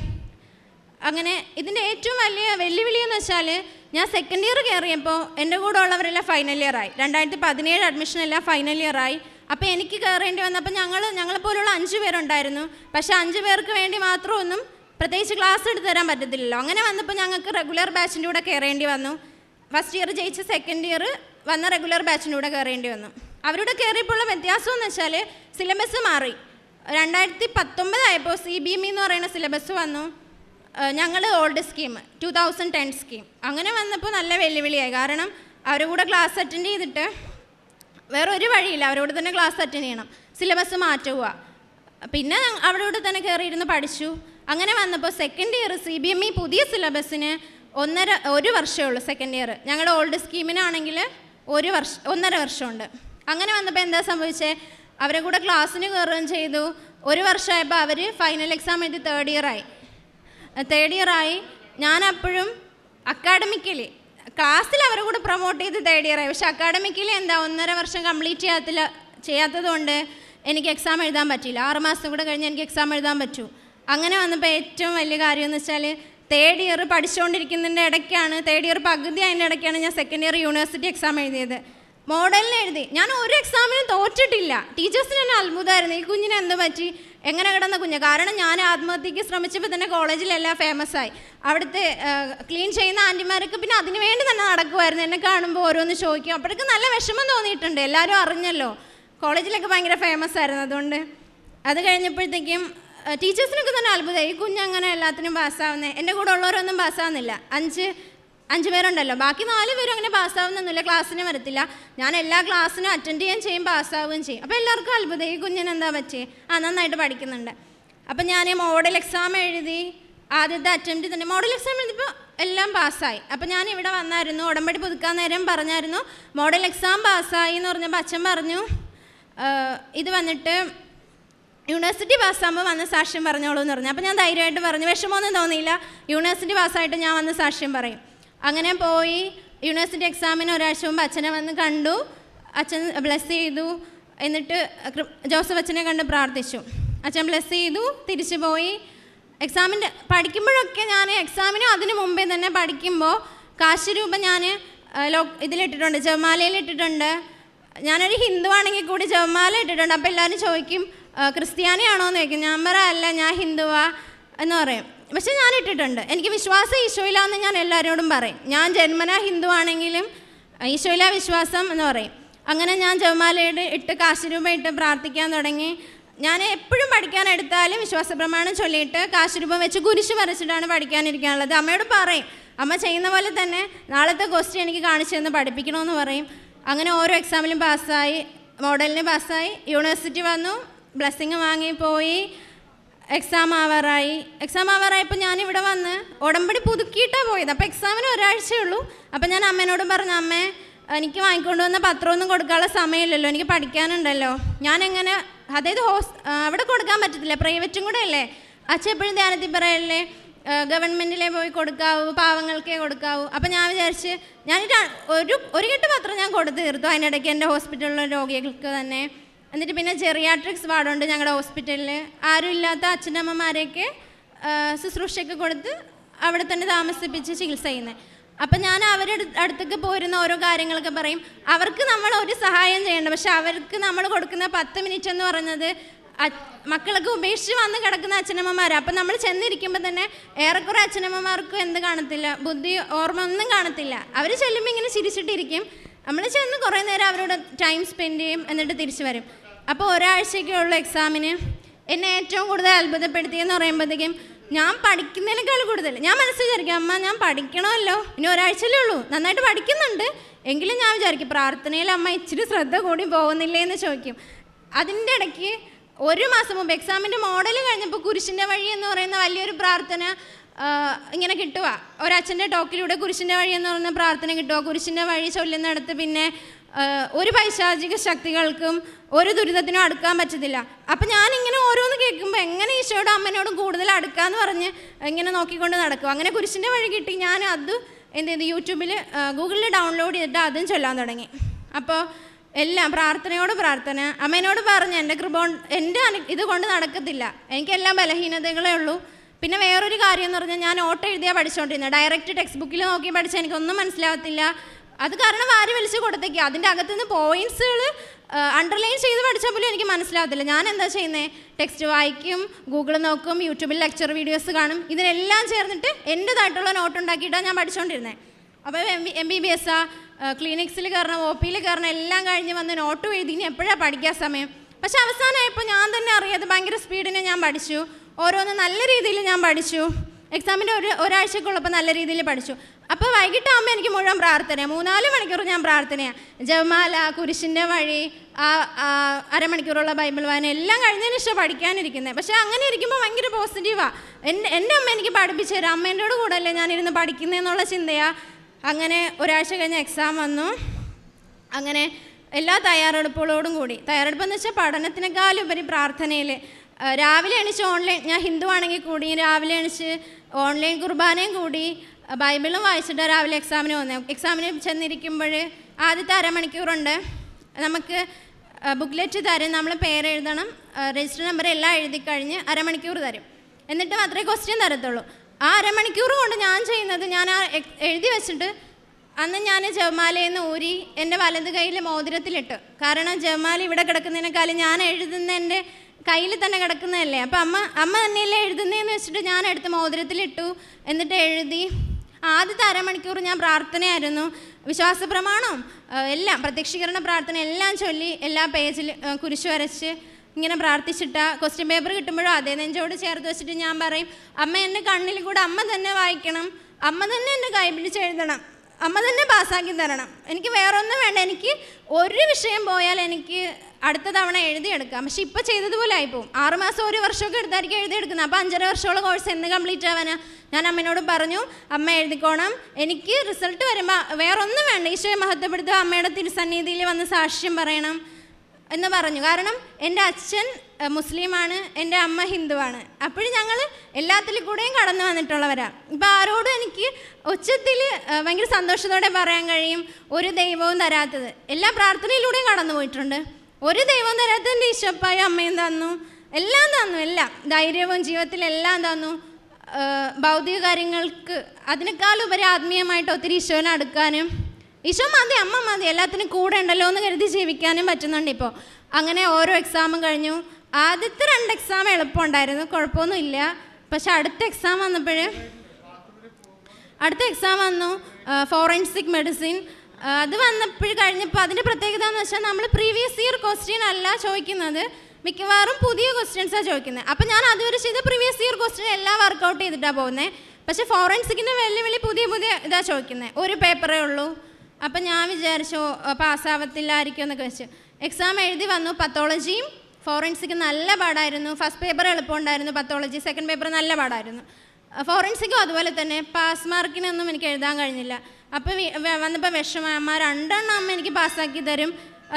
അങ്ങനെ ഇതിൻ്റെ ഏറ്റവും വലിയ വെല്ലുവിളി എന്ന് വെച്ചാൽ ഞാൻ സെക്കൻഡ് ഇയർ കയറിയപ്പോൾ എൻ്റെ കൂടെ ഉള്ളവരെല്ലാം ഫൈനൽ ഇയർ ആയി രണ്ടായിരത്തി പതിനേഴ് അഡ്മിഷൻ എല്ലാം ഫൈനൽ ഇയർ ആയി അപ്പോൾ എനിക്ക് കയറേണ്ടി വന്നപ്പോൾ ഞങ്ങൾ ഞങ്ങളെപ്പോലുള്ള അഞ്ച് പേരുണ്ടായിരുന്നു പക്ഷേ അഞ്ച് പേർക്ക് വേണ്ടി മാത്രമൊന്നും പ്രത്യേകിച്ച് ക്ലാസ് എടുത്ത് തരാൻ പറ്റത്തില്ലല്ലോ അങ്ങനെ വന്നപ്പോൾ ഞങ്ങൾക്ക് റെഗുലർ ബാച്ചിൻ്റെ കൂടെ കയറേണ്ടി വന്നു ഫസ്റ്റ് ഇയർ ജയിച്ച് സെക്കൻഡ് ഇയർ വന്ന റെഗുലർ ബാച്ചിൻ്റെ കൂടെ കയറേണ്ടി വന്നു അവരുടെ കയറിയപ്പോഴുള്ള വ്യത്യാസം എന്ന് വെച്ചാൽ സിലബസ് മാറി രണ്ടായിരത്തി പത്തൊമ്പതായപ്പോൾ C B M e e എന്ന് പറയുന്ന സിലബസ് വന്നു ഞങ്ങൾ old scheme two thousand ten scheme അങ്ങനെ വന്നപ്പോൾ നല്ല വെല്ലുവിളിയായി കാരണം അവരുടെ കൂടെ ക്ലാസ് അറ്റൻഡ് ചെയ്തിട്ട് വേറെ ഒരു വഴിയില്ല അവരോട് തന്നെ ക്ലാസ് അറ്റൻഡ് ചെയ്യണം സിലബസ് മാറ്റുക പിന്നെ കൂടെ തന്നെ കയറിയിരുന്ന് പഠിച്ചു അങ്ങനെ വന്നപ്പോൾ second year C B M E പുതിയ സിലബസിന് ഒന്നര ഒരു വർഷമേ ഉള്ളൂ സെക്കൻഡ് ഇയർ ഞങ്ങളുടെ ഓൾഡ് സ്കീമിനാണെങ്കിൽ ഒരു വർഷം ഒന്നര വർഷമുണ്ട് അങ്ങനെ വന്നപ്പോൾ എന്താ സംഭവിച്ചത് അവരെ കൂടെ ക്ലാസ്സിന് കയറുകയും ചെയ്തു ഒരു വർഷമായപ്പോൾ അവർ ഫൈനൽ എക്സാം എഴുതി തേർഡ് ഇയർ ആയി തേർഡ് ഇയറായി ഞാൻ അപ്പോഴും അക്കാഡമിക്കലി ക്ലാസ്സിൽ അവരെ കൂടെ പ്രൊമോട്ട് ചെയ്ത് തേർഡ് ഇയറായി പക്ഷെ അക്കാഡമിക്കലി എന്താ ഒന്നര വർഷം കംപ്ലീറ്റ് ചെയ്യാത്തില്ല ചെയ്യാത്തതുകൊണ്ട് എനിക്ക് എക്സാം എഴുതാൻ പറ്റിയില്ല ആറ് മാസം കൂടെ കഴിഞ്ഞ് എനിക്ക് എക്സാം എഴുതാൻ പറ്റൂ അങ്ങനെ വന്നപ്പോൾ ഏറ്റവും വലിയ കാര്യം എന്ന് വെച്ചാൽ തേർഡ് ഇയർ പഠിച്ചുകൊണ്ടിരിക്കുന്നതിൻ്റെ ഇടയ്ക്കാണ് തേർഡ് ഇയർ പകുതി അതിൻ്റെ ഇടയ്ക്കാണ് ഞാൻ സെക്കൻഡ് ഇയർ യൂണിവേഴ്സിറ്റി എക്സാം എഴുതിയത് മോഡലിന് എഴുതി ഞാൻ ഒരു എക്സാമിനും തോറ്റിട്ടില്ല ടീച്ചേഴ്സിന് തന്നെ അത്ഭുതമായിരുന്നു ഈ കുഞ്ഞിനെ എന്ത് പറ്റി എങ്ങനെ കിടന്ന കുഞ്ഞ് കാരണം ഞാൻ ആത്മഹത്യക്ക് ശ്രമിച്ചപ്പോൾ തന്നെ കോളേജിലെല്ലാം ഫേമസ് ആയി അവിടുത്തെ ക്ലീൻ ചെയ്യുന്ന ആൻറ്റിമാരൊക്കെ പിന്നെ അതിനു വേണ്ടി തന്നെ നടക്കുമായിരുന്നു എന്നെ കാണുമ്പോൾ ഓരോന്ന് ചോദിക്കും അപ്പോഴേക്കും നല്ല വിഷമം തോന്നിയിട്ടുണ്ട് എല്ലാവരും അറിഞ്ഞല്ലോ കോളേജിലൊക്കെ ഭയങ്കര ഫേമസ് ആയിരുന്നു അതുകൊണ്ട് അത് കഴിഞ്ഞപ്പോഴത്തേക്കും ടീച്ചേഴ്സിനൊക്കെ തന്നെ അത്ഭുതമായി ഈ കുഞ്ഞ് അങ്ങനെ എല്ലാത്തിനും പാസ്സാവുന്നേ എൻ്റെ കൂടെ ഉള്ളവരൊന്നും പാസ്സാവുന്നില്ല അഞ്ച് അഞ്ച് പേരുണ്ടല്ലോ ബാക്കി നാല് പേരും അങ്ങനെ പാസ്സാവുന്നൊന്നുമില്ല ക്ലാസ്സിന് വരത്തില്ല ഞാൻ എല്ലാ ക്ലാസ്സിനും അറ്റൻഡ് ചെയ്യാൻ ചെയ്യും പാസ്സാവുകയും ചെയ്യും അപ്പോൾ എല്ലാവർക്കും അത്ഭുത ഈ കുഞ്ഞിനെന്താ എന്താ പറ്റിയേ ആ നന്നായിട്ട് പഠിക്കുന്നുണ്ട് അപ്പം ഞാൻ മോഡൽ എക്സാം എഴുതി ആദ്യത്തെ അറ്റംപ്റ്റ് തന്നെ മോഡൽ എക്സാം എഴുതിയപ്പോൾ എല്ലാം പാസ്സായി അപ്പം ഞാൻ ഇവിടെ വന്നായിരുന്നു ഉടമ്പടി പുതുക്കാൻ നേരം പറഞ്ഞായിരുന്നു മോഡൽ എക്സാം പാസ്സായി എന്ന് പറഞ്ഞപ്പോൾ അച്ഛൻ പറഞ്ഞു ഇത് വന്നിട്ട് യൂണിവേഴ്സിറ്റി പാസ്സാകുമ്പോൾ വന്ന് സാക്ഷ്യം പറഞ്ഞോളൂ എന്ന് പറഞ്ഞു അപ്പോൾ ഞാൻ ധൈര്യമായിട്ട് പറഞ്ഞു വിഷമമൊന്നും തോന്നിയില്ല യൂണിവേഴ്സിറ്റി പാസ്സായിട്ട് ഞാൻ വന്ന് സാക്ഷ്യം പറയും അങ്ങനെ പോയി യൂണിവേഴ്സിറ്റി എക്സാമിന് ഒരാഴ്ച മുമ്പ് അച്ഛനെ വന്ന് കണ്ടു അച്ഛൻ ബ്ലസ് ചെയ്തു എന്നിട്ട് ജോസഫ് അച്ഛനെ കണ്ട് പ്രാർത്ഥിച്ചു അച്ഛൻ ബ്ലസ് ചെയ്തു തിരിച്ചു പോയി എക്സാമിൻ്റെ പഠിക്കുമ്പോഴൊക്കെ ഞാൻ എക്സാമിനും അതിന് മുമ്പേ തന്നെ പഠിക്കുമ്പോൾ കാശ് രൂപ ഞാൻ ലോ ഇതിലിട്ടിട്ടുണ്ട് ജവമാലയിൽ ഇട്ടിട്ടുണ്ട് ഞാനൊരു ഹിന്ദു ആണെങ്കിൽ കൂടി ജവമാല ഇട്ടിട്ടുണ്ട് അപ്പോൾ എല്ലാവരും ചോദിക്കും ക്രിസ്ത്യാനിയാണോ എന്ന് ചോദിക്കും ഞാൻ പറ അല്ല ഞാൻ ഹിന്ദുവാ എന്ന് പറയും പക്ഷെ ഞാൻ ഇട്ടിട്ടുണ്ട് എനിക്ക് വിശ്വാസം ഈശോയിലാന്ന് ഞാൻ എല്ലാവരോടും പറയും ഞാൻ ജന്മന ആണെങ്കിലും ഈശോയില വിശ്വാസം എന്ന് പറയും അങ്ങനെ ഞാൻ ജവമാലയുടെ ഇട്ട് കാശുരൂപ ഇട്ട് പ്രാർത്ഥിക്കാൻ തുടങ്ങി ഞാൻ എപ്പോഴും പഠിക്കാൻ എടുത്താലും വിശ്വാസ പ്രമാണം ചൊല്ലിയിട്ട് കാശുരൂപം വെച്ച് കുരിശ് വരച്ചിട്ടാണ് പഠിക്കാനിരിക്കാനുള്ളത് അമ്മയോട് പറയും അമ്മ ചെയ്യുന്ന പോലെ തന്നെ നാളത്തെ ക്വസ്റ്റ്യൻ എനിക്ക് കാണിച്ചു തന്ന് പഠിപ്പിക്കണമെന്ന് പറയും അങ്ങനെ ഓരോ എക്സാമിലും പാസ്സായി മോഡലിന് പാസ്സായി യൂണിവേഴ്സിറ്റി വന്നു ബ്ലെസ്സിങ് വാങ്ങിപ്പോയി എക്സാം ആവാറായി എക്സാം ആവാറായപ്പോൾ ഞാനിവിടെ വന്ന് ഉടമ്പടി പുതുക്കിയിട്ടാണ് പോയത് അപ്പോൾ എക്സാമിന് ഒരാഴ്ചയേ ഉള്ളൂ അപ്പോൾ ഞാൻ അമ്മേനോട് പറഞ്ഞു അമ്മേ എനിക്ക് വാങ്ങിക്കൊണ്ട് വന്ന പത്രമൊന്നും കൊടുക്കാനുള്ള സമയമില്ലല്ലോ എനിക്ക് പഠിക്കാനുണ്ടല്ലോ ഞാൻ എങ്ങനെ അതായത് ഹോസ് അവിടെ കൊടുക്കാൻ പറ്റത്തില്ല പ്രൈവറ്റും കൂടെ അല്ലേ അച്ഛൻ എപ്പോഴും ധ്യാനത്തിൽ പറയല്ലേ ഗവൺമെൻറ്റിലേ പോയി കൊടുക്കാവൂ പാവങ്ങൾക്കേ കൊടുക്കാവൂ അപ്പം ഞാൻ വിചാരിച്ച് ഞാൻ ഒരു ഒരു കെട്ട് പത്രം ഞാൻ കൊടുത്തു തീർത്തു അതിനിടയ്ക്ക് എൻ്റെ ഹോസ്പിറ്റലിലെ രോഗികൾക്ക് തന്നെ എന്നിട്ട് പിന്നെ ജെറിയാട്രിക്സ് വാർഡുണ്ട് ഞങ്ങളുടെ ഹോസ്പിറ്റലിൽ ആരും ഇല്ലാത്ത അച്ഛനമ്മമാരെയൊക്കെ ശുശ്രൂഷയൊക്കെ കൊടുത്ത് അവിടെ തന്നെ താമസിപ്പിച്ച് ചികിത്സ ചെയ്യുന്നത് അപ്പം ഞാൻ അവരുടെ അടുത്തേക്ക് പോരുന്ന ഓരോ കാര്യങ്ങളൊക്കെ പറയും അവർക്ക് നമ്മൾ ഒരു സഹായം ചെയ്യേണ്ട പക്ഷെ അവർക്ക് നമ്മൾ കൊടുക്കുന്ന പത്ത് മിനിറ്റ് എന്ന് പറഞ്ഞത് മക്കളൊക്കെ ഉപേക്ഷിച്ച് വന്ന് കിടക്കുന്ന അച്ഛനമ്മമാരാണ് അപ്പം നമ്മൾ ചെന്നിരിക്കുമ്പോൾ തന്നെ ഏറെക്കുറെ അച്ഛനമ്മമാർക്കും എന്ത് കാണത്തില്ല ബുദ്ധി ഓർമ്മ ഒന്നും കാണത്തില്ല അവർ ചെല്ലുമ്പോൾ ഇങ്ങനെ ചിരിച്ചിട്ടിരിക്കും നമ്മൾ ചെന്ന് കുറേ നേരം അവരോട് ടൈം സ്പെൻഡ് ചെയ്യും എന്നിട്ട് തിരിച്ചു വരും അപ്പോൾ ഒരാഴ്ചയ്ക്കുള്ള എക്സാമിന് എന്നെ ഏറ്റവും കൂടുതൽ അത്ഭുതപ്പെടുത്തിയെന്ന് പറയുമ്പോഴത്തേക്കും ഞാൻ പഠിക്കുന്നതിനേക്കാൾ കൂടുതൽ ഞാൻ മനസ്സിൽ വിചാരിക്കും അമ്മ ഞാൻ പഠിക്കണമല്ലോ ഇനി ഒരാഴ്ചയല്ലേ ഉള്ളൂ നന്നായിട്ട് പഠിക്കുന്നുണ്ട് എങ്കിലും ഞാൻ വിചാരിക്കും പ്രാർത്ഥനയിൽ അമ്മ ഇച്ചിരി ശ്രദ്ധ കൂടി പോകുന്നില്ലേ എന്ന് ചോദിക്കും അതിൻ്റെ ഇടയ്ക്ക് ഒരു മാസം മുമ്പ് എക്സാമിൻ്റെ മോഡൽ കഴിഞ്ഞപ്പോൾ കുരിശിൻ്റെ വഴി എന്ന് പറയുന്ന വലിയൊരു പ്രാർത്ഥന ഇങ്ങനെ കിട്ടുക ഒരച്ഛൻ്റെ ടോക്കിലൂടെ കുരിശിൻ്റെ വഴി എന്ന് പറയുന്ന പ്രാർത്ഥന കിട്ടുക കുരിശിൻ്റെ വഴി ചൊല്ലുന്നിടത്ത് പിന്നെ ഒരു പൈശാചിക ശക്തികൾക്കും ഒരു ദുരിതത്തിനും അടുക്കാൻ പറ്റത്തില്ല അപ്പം ഞാനിങ്ങനെ ഓരോന്ന് കേൾക്കുമ്പോൾ എങ്ങനെ ഈശോയുടെ അമ്മനോടും കൂടുതൽ അടുക്കാന്ന് പറഞ്ഞ് ഇങ്ങനെ നോക്കിക്കൊണ്ട് നടക്കും അങ്ങനെ കുരിശിൻ്റെ വഴി കിട്ടി ഞാൻ അത് എന്ത് ചെയ്തു യൂട്യൂബിൽ ഗൂഗിളിൽ ഡൗൺലോഡ് ചെയ്തിട്ട് അതും ചൊല്ലാൻ തുടങ്ങി അപ്പോൾ എല്ലാം പ്രാർത്ഥനയോട് പ്രാർത്ഥന അമ്മേനോട് പറഞ്ഞു എൻ്റെ കൃപ എൻ്റെ അനു ഇത് കൊണ്ട് നടക്കത്തില്ല എല്ലാം ബലഹീനതകളേ ഉള്ളൂ പിന്നെ വേറൊരു കാര്യം എന്ന് പറഞ്ഞാൽ ഞാൻ ഓട്ടോ എഴുതിയാൽ പഠിച്ചുകൊണ്ടിരുന്നത് ഡയറക്റ്റ് ടെക്സ്റ്റ് ബുക്കിൽ നോക്കി പഠിച്ചാൽ എനിക്കൊന്നും മനസ്സിലാവത്തില്ല അത് കാരണം ആര് വിളിച്ച് കൊടുത്തേക്ക് അതിൻ്റെ അകത്തുനിന്ന് പോയിന്റ്സുകൾ അണ്ടർലൈൻ ചെയ്ത് പഠിച്ചാൽ പോലും എനിക്ക് മനസ്സിലാവത്തില്ല ഞാൻ എന്താ ചെയ്യുന്നത് ടെക്സ്റ്റ് വായിക്കും ഗൂഗിൾ നോക്കും യൂട്യൂബിൽ ലെക്ചർ വീഡിയോസ് കാണും ഇതിനെല്ലാം ചേർന്നിട്ട് എൻ്റെതായിട്ടുള്ള നോട്ട് ഉണ്ടാക്കിയിട്ടാണ് ഞാൻ പഠിച്ചുകൊണ്ടിരുന്നത് അപ്പോൾ എം ബി ബി എസ് ക്ലിനിക്സിൽ കയറണം ഒ പിയിൽ കയറണം എല്ലാം കഴിഞ്ഞ് വന്ന് നോട്ട് എഴുതി ഇനി എപ്പോഴാണ് പഠിക്കാൻ സമയം പക്ഷെ അവസാനമായപ്പോൾ ഞാൻ തന്നെ അറിയാതെ ഭയങ്കര സ്പീഡിനെ ഞാൻ പഠിച്ചു ഓരോന്ന് നല്ല രീതിയിൽ ഞാൻ പഠിച്ചു എക്സാമിൻ്റെ ഒരു ഒരാഴ്ചക്കുള്ളപ്പോൾ നല്ല രീതിയിൽ പഠിച്ചു അപ്പോൾ വൈകിട്ടാകുമ്പോൾ എനിക്ക് മുഴുവൻ പ്രാർത്ഥനയാണ് മൂന്നാല് മണിക്കൂർ ഞാൻ പ്രാർത്ഥനയാണ് ജപമാല കുരിശിൻ്റെ വഴി ആ അരമണിക്കൂറുള്ള ബൈബിൾ വായന എല്ലാം കഴിഞ്ഞതിന് ശേഷം പഠിക്കാനിരിക്കുന്നത് പക്ഷേ അങ്ങനെ ഇരിക്കുമ്പോൾ ഭയങ്കര പോസിറ്റീവാണ് എൻ്റെ എൻ്റെ അമ്മ എനിക്ക് പഠിപ്പിച്ചു തരാം അമ്മേൻ്റെയോട് കൂടല്ലേ ഞാനിരുന്ന് പഠിക്കുന്നതെന്നുള്ള ചിന്തയാണ് അങ്ങനെ ഒരാഴ്ച കഴിഞ്ഞ് എക്സാം വന്നു അങ്ങനെ എല്ലാ തയ്യാറെടുപ്പുകളോടും കൂടി തയ്യാറെടുപ്പെന്ന് വെച്ചാൽ പഠനത്തിനേക്കാളുപരി പ്രാർത്ഥനയിൽ രാവിലെ എണീച്ച് ഓൺലൈൻ ഞാൻ ഹിന്ദു ആണെങ്കിൽ കൂടി രാവിലെ എണീച്ച് ഓൺലൈൻ കുർബാനയും കൂടി ബൈബിളും വായിച്ചിട്ട് രാവിലെ എക്സാമിന് വന്നു എക്സാമിന് ചെന്നിരിക്കുമ്പോൾ ആദ്യത്തെ അരമണിക്കൂറുണ്ട് നമുക്ക് ബുക്ക്ലെറ്റ് തരും നമ്മൾ പേര് എഴുതണം രജിസ്റ്റർ നമ്പർ എല്ലാം എഴുതി കഴിഞ്ഞ് അരമണിക്കൂർ തരും എന്നിട്ട് മാത്രമേ ക്വസ്റ്റ്യൻ തരത്തുള്ളൂ ആ അരമണിക്കൂർ കൊണ്ട് ഞാൻ ചെയ്യുന്നത് ഞാൻ ആ എഴുതി വെച്ചിട്ട് അന്ന് ഞാൻ ജവമാലയിൽ നിന്ന് ഊരി എൻ്റെ വലത് കയ്യിൽ മോതിരത്തിലിട്ടു കാരണം ജവമാല ഇവിടെ കിടക്കുന്നതിനേക്കാളും ഞാൻ എഴുതുന്നതിൻ്റെ കയ്യിൽ തന്നെ കിടക്കുന്നതല്ലേ അപ്പം അമ്മ അമ്മ തന്നെയല്ലേ എഴുതുന്നതെന്ന് വെച്ചിട്ട് ഞാൻ എടുത്ത് മോതിരത്തിലിട്ടു എന്നിട്ട് എഴുതി ആദ്യത്തെ അരമണിക്കൂർ ഞാൻ പ്രാർത്ഥനയായിരുന്നു വിശ്വാസ പ്രമാണം എല്ലാം പ്രത്യക്ഷീകരണ പ്രാർത്ഥന എല്ലാം ചൊല്ലി എല്ലാ പേജിൽ കുരിശു വരച്ച് ഇങ്ങനെ പ്രാർത്ഥിച്ചിട്ട ക്വസ്റ്റ്യൻ പേപ്പർ കിട്ടുമ്പോഴും അതേ നെഞ്ചോട് ചേർത്ത് വെച്ചിട്ട് ഞാൻ പറയും അമ്മ എൻ്റെ കണ്ണിൽ കൂടെ അമ്മ തന്നെ വായിക്കണം അമ്മ തന്നെ എന്നെ കൈ പിടിച്ച് എഴുതണം അമ്മ തന്നെ പാസ്സാക്കി തരണം എനിക്ക് വേറൊന്നും വേണ്ട എനിക്ക് ഒരു വിഷയം പോയാൽ എനിക്ക് അടുത്ത തവണ എഴുതിയെടുക്കാം പക്ഷെ ഇപ്പോൾ ചെയ്തതുപോലെ ആയിപ്പോവും ആറുമാസം ഒരു വർഷമൊക്കെ എടുത്തായിരിക്കും എഴുതിയെടുക്കുന്നത് അപ്പോൾ അഞ്ചര വർഷമുള്ള കോഴ്സ് എന്ന് കംപ്ലീറ്റ് ആവാനാ ഞാൻ അമ്മയോട് പറഞ്ഞു അമ്മ എഴുതിക്കോണം എനിക്ക് റിസൾട്ട് വരുമ്പോൾ വേറൊന്നും വേണ്ട ഈശോയെ മഹത്വപ്പെടുത്തുക അമ്മയുടെ തിരുസന്നിധിയിൽ വന്ന് സാക്ഷ്യം പറയണം എന്ന് പറഞ്ഞു കാരണം എൻ്റെ അച്ഛൻ മുസ്ലിമാണ് എൻ്റെ അമ്മ ഹിന്ദുവാണ് അപ്പോഴും ഞങ്ങൾ എല്ലാത്തിലും കൂടെയും കടന്നു വന്നിട്ടുള്ളവരാണ് ഇപ്പം ആരോടും എനിക്ക് ഉച്ചത്തിൽ ഭയങ്കര സന്തോഷത്തോടെ പറയാൻ കഴിയും ഒരു ദൈവവും തരാത്തത് എല്ലാ പ്രാർത്ഥനയിലൂടെയും കടന്നു പോയിട്ടുണ്ട് ഒരു ദൈവം തരാത്തതിൻ്റെ ഇഷപ്പായ അമ്മയും തന്നു എല്ലാം തന്നു എല്ലാം ധൈര്യവും ജീവിതത്തിൽ എല്ലാം തന്നു ഭൗതിക കാര്യങ്ങൾക്ക് അതിനേക്കാളുപരി ആത്മീയമായിട്ട് ഒത്തിരി ഈശോനെ അടുക്കാനും ഈശോ മതി അമ്മ മതി എല്ലാത്തിനും കൂടെ ഉണ്ടല്ലോ എന്ന് കരുതി ജീവിക്കാനും പറ്റുന്നുണ്ട് ഇപ്പോൾ അങ്ങനെ ഓരോ എക്സാമും കഴിഞ്ഞു ആദ്യത്തെ രണ്ട് എക്സാം എളുപ്പമുണ്ടായിരുന്നു കുഴപ്പമൊന്നും ഇല്ല പക്ഷെ അടുത്ത എക്സാം വന്നപ്പോൾ അടുത്ത എക്സാം വന്നു ഫോറൻസിക് മെഡിസിൻ അത് വന്നപ്പോൾ കഴിഞ്ഞപ്പോൾ അതിൻ്റെ പ്രത്യേകത എന്ന് വെച്ചാൽ നമ്മൾ പ്രീവിയസ് ഇയർ ക്വസ്റ്റ്യൻ അല്ല ചോദിക്കുന്നത് മിക്കവാറും പുതിയ ക്വസ്റ്റ്യൻസാണ് ചോദിക്കുന്നത് അപ്പം ഞാൻ അതുവരെ ചെയ്ത പ്രീവിയസ് ഇയർ ക്വസ്റ്റ്യൻ എല്ലാം വർക്കൗട്ട് ചെയ്തിട്ടാണ് പോകുന്നത് പക്ഷേ ഫോറൻസിക്കിൻ്റെ വെല്ലുവിളി പുതിയ പുതിയ ഇതാണ് ചോദിക്കുന്നത് ഒരു പേപ്പറേ ഉള്ളൂ അപ്പം ഞാൻ വിചാരിച്ചു പാസ്സാവത്തില്ലായിരിക്കും എന്നൊക്കെ വെച്ച് എക്സാം എഴുതി വന്നു പത്തോളജിയും ഫോറൻസിക് നല്ല പാടായിരുന്നു ഫസ്റ്റ് പേപ്പർ എളുപ്പമുണ്ടായിരുന്നു പത്തോളജി സെക്കൻഡ് പേപ്പർ നല്ല പാടായിരുന്നു ഫോറൻസിക്കും അതുപോലെ തന്നെ പാസ് മാർക്കിനൊന്നും എനിക്ക് എഴുതാൻ കഴിഞ്ഞില്ല അപ്പോൾ വന്നപ്പോൾ വിഷമം അമ്മ രണ്ടെണ്ണം അമ്മ എനിക്ക് പാസ്സാക്കി തരും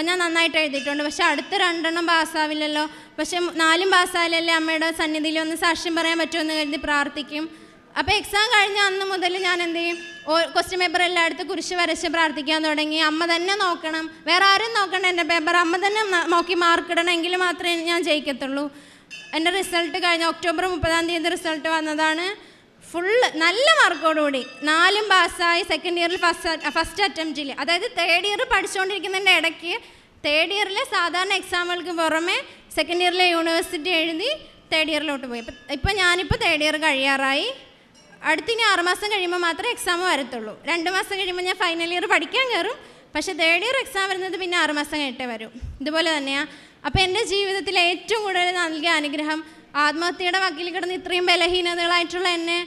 ഞാൻ നന്നായിട്ട് എഴുതിയിട്ടുണ്ട് പക്ഷെ അടുത്ത രണ്ടെണ്ണം പാസ്സാവില്ലല്ലോ പക്ഷെ നാലും പാസ്സാവില്ലല്ലേ അമ്മയുടെ സന്നിധിയിൽ ഒന്ന് സാക്ഷ്യം പറയാൻ പറ്റുമെന്ന് കരുതി പ്രാർത്ഥിക്കും അപ്പോൾ എക്സാം കഴിഞ്ഞ അന്ന് മുതൽ ഞാൻ എന്ത് ചെയ്യും ക്വസ്റ്റ്യൻ പേപ്പർ അടുത്ത് കുരിശ് വരച്ച് പ്രാർത്ഥിക്കാൻ തുടങ്ങി അമ്മ തന്നെ നോക്കണം വേറെ ആരും നോക്കണം എൻ്റെ പേപ്പർ അമ്മ തന്നെ നോക്കി മാർക്ക് ഇടണം എങ്കിൽ മാത്രമേ ഞാൻ ജയിക്കത്തുള്ളൂ എൻ്റെ റിസൾട്ട് കഴിഞ്ഞ ഒക്ടോബർ മുപ്പതാം തീയതി റിസൾട്ട് വന്നതാണ് ഫുള്ള് നല്ല മാർക്കോടുകൂടി നാലും പാസ്സായി സെക്കൻഡ് ഇയറിൽ ഫസ്റ്റ് ഫസ്റ്റ് അറ്റംപ്റ്റിൽ അതായത് തേർഡ് ഇയർ പഠിച്ചുകൊണ്ടിരിക്കുന്നതിൻ്റെ ഇടയ്ക്ക് തേർഡ് ഇയറിലെ സാധാരണ എക്സാമുകൾക്ക് പുറമെ സെക്കൻഡ് ഇയറിലെ യൂണിവേഴ്സിറ്റി എഴുതി തേർഡ് ഇയറിലോട്ട് പോയി ഇപ്പം ഇപ്പം ഞാനിപ്പോൾ തേർഡ് ഇയർ കഴിയാറായി അടുത്തിനി ആറുമാസം കഴിയുമ്പോൾ മാത്രമേ എക്സാം വരത്തുള്ളൂ രണ്ട് മാസം കഴിയുമ്പോൾ ഞാൻ ഫൈനൽ ഇയർ പഠിക്കാൻ കയറും പക്ഷേ തേർഡ് ഇയർ എക്സാം വരുന്നത് പിന്നെ ആറുമാസം കഴിഞ്ഞിട്ടേ വരും ഇതുപോലെ തന്നെയാണ് അപ്പോൾ എൻ്റെ ജീവിതത്തിൽ ഏറ്റവും കൂടുതൽ നൽകിയ അനുഗ്രഹം ആത്മഹത്യയുടെ വക്കിൽ കിടന്ന് ഇത്രയും ബലഹീനതകളായിട്ടുള്ള എന്നെ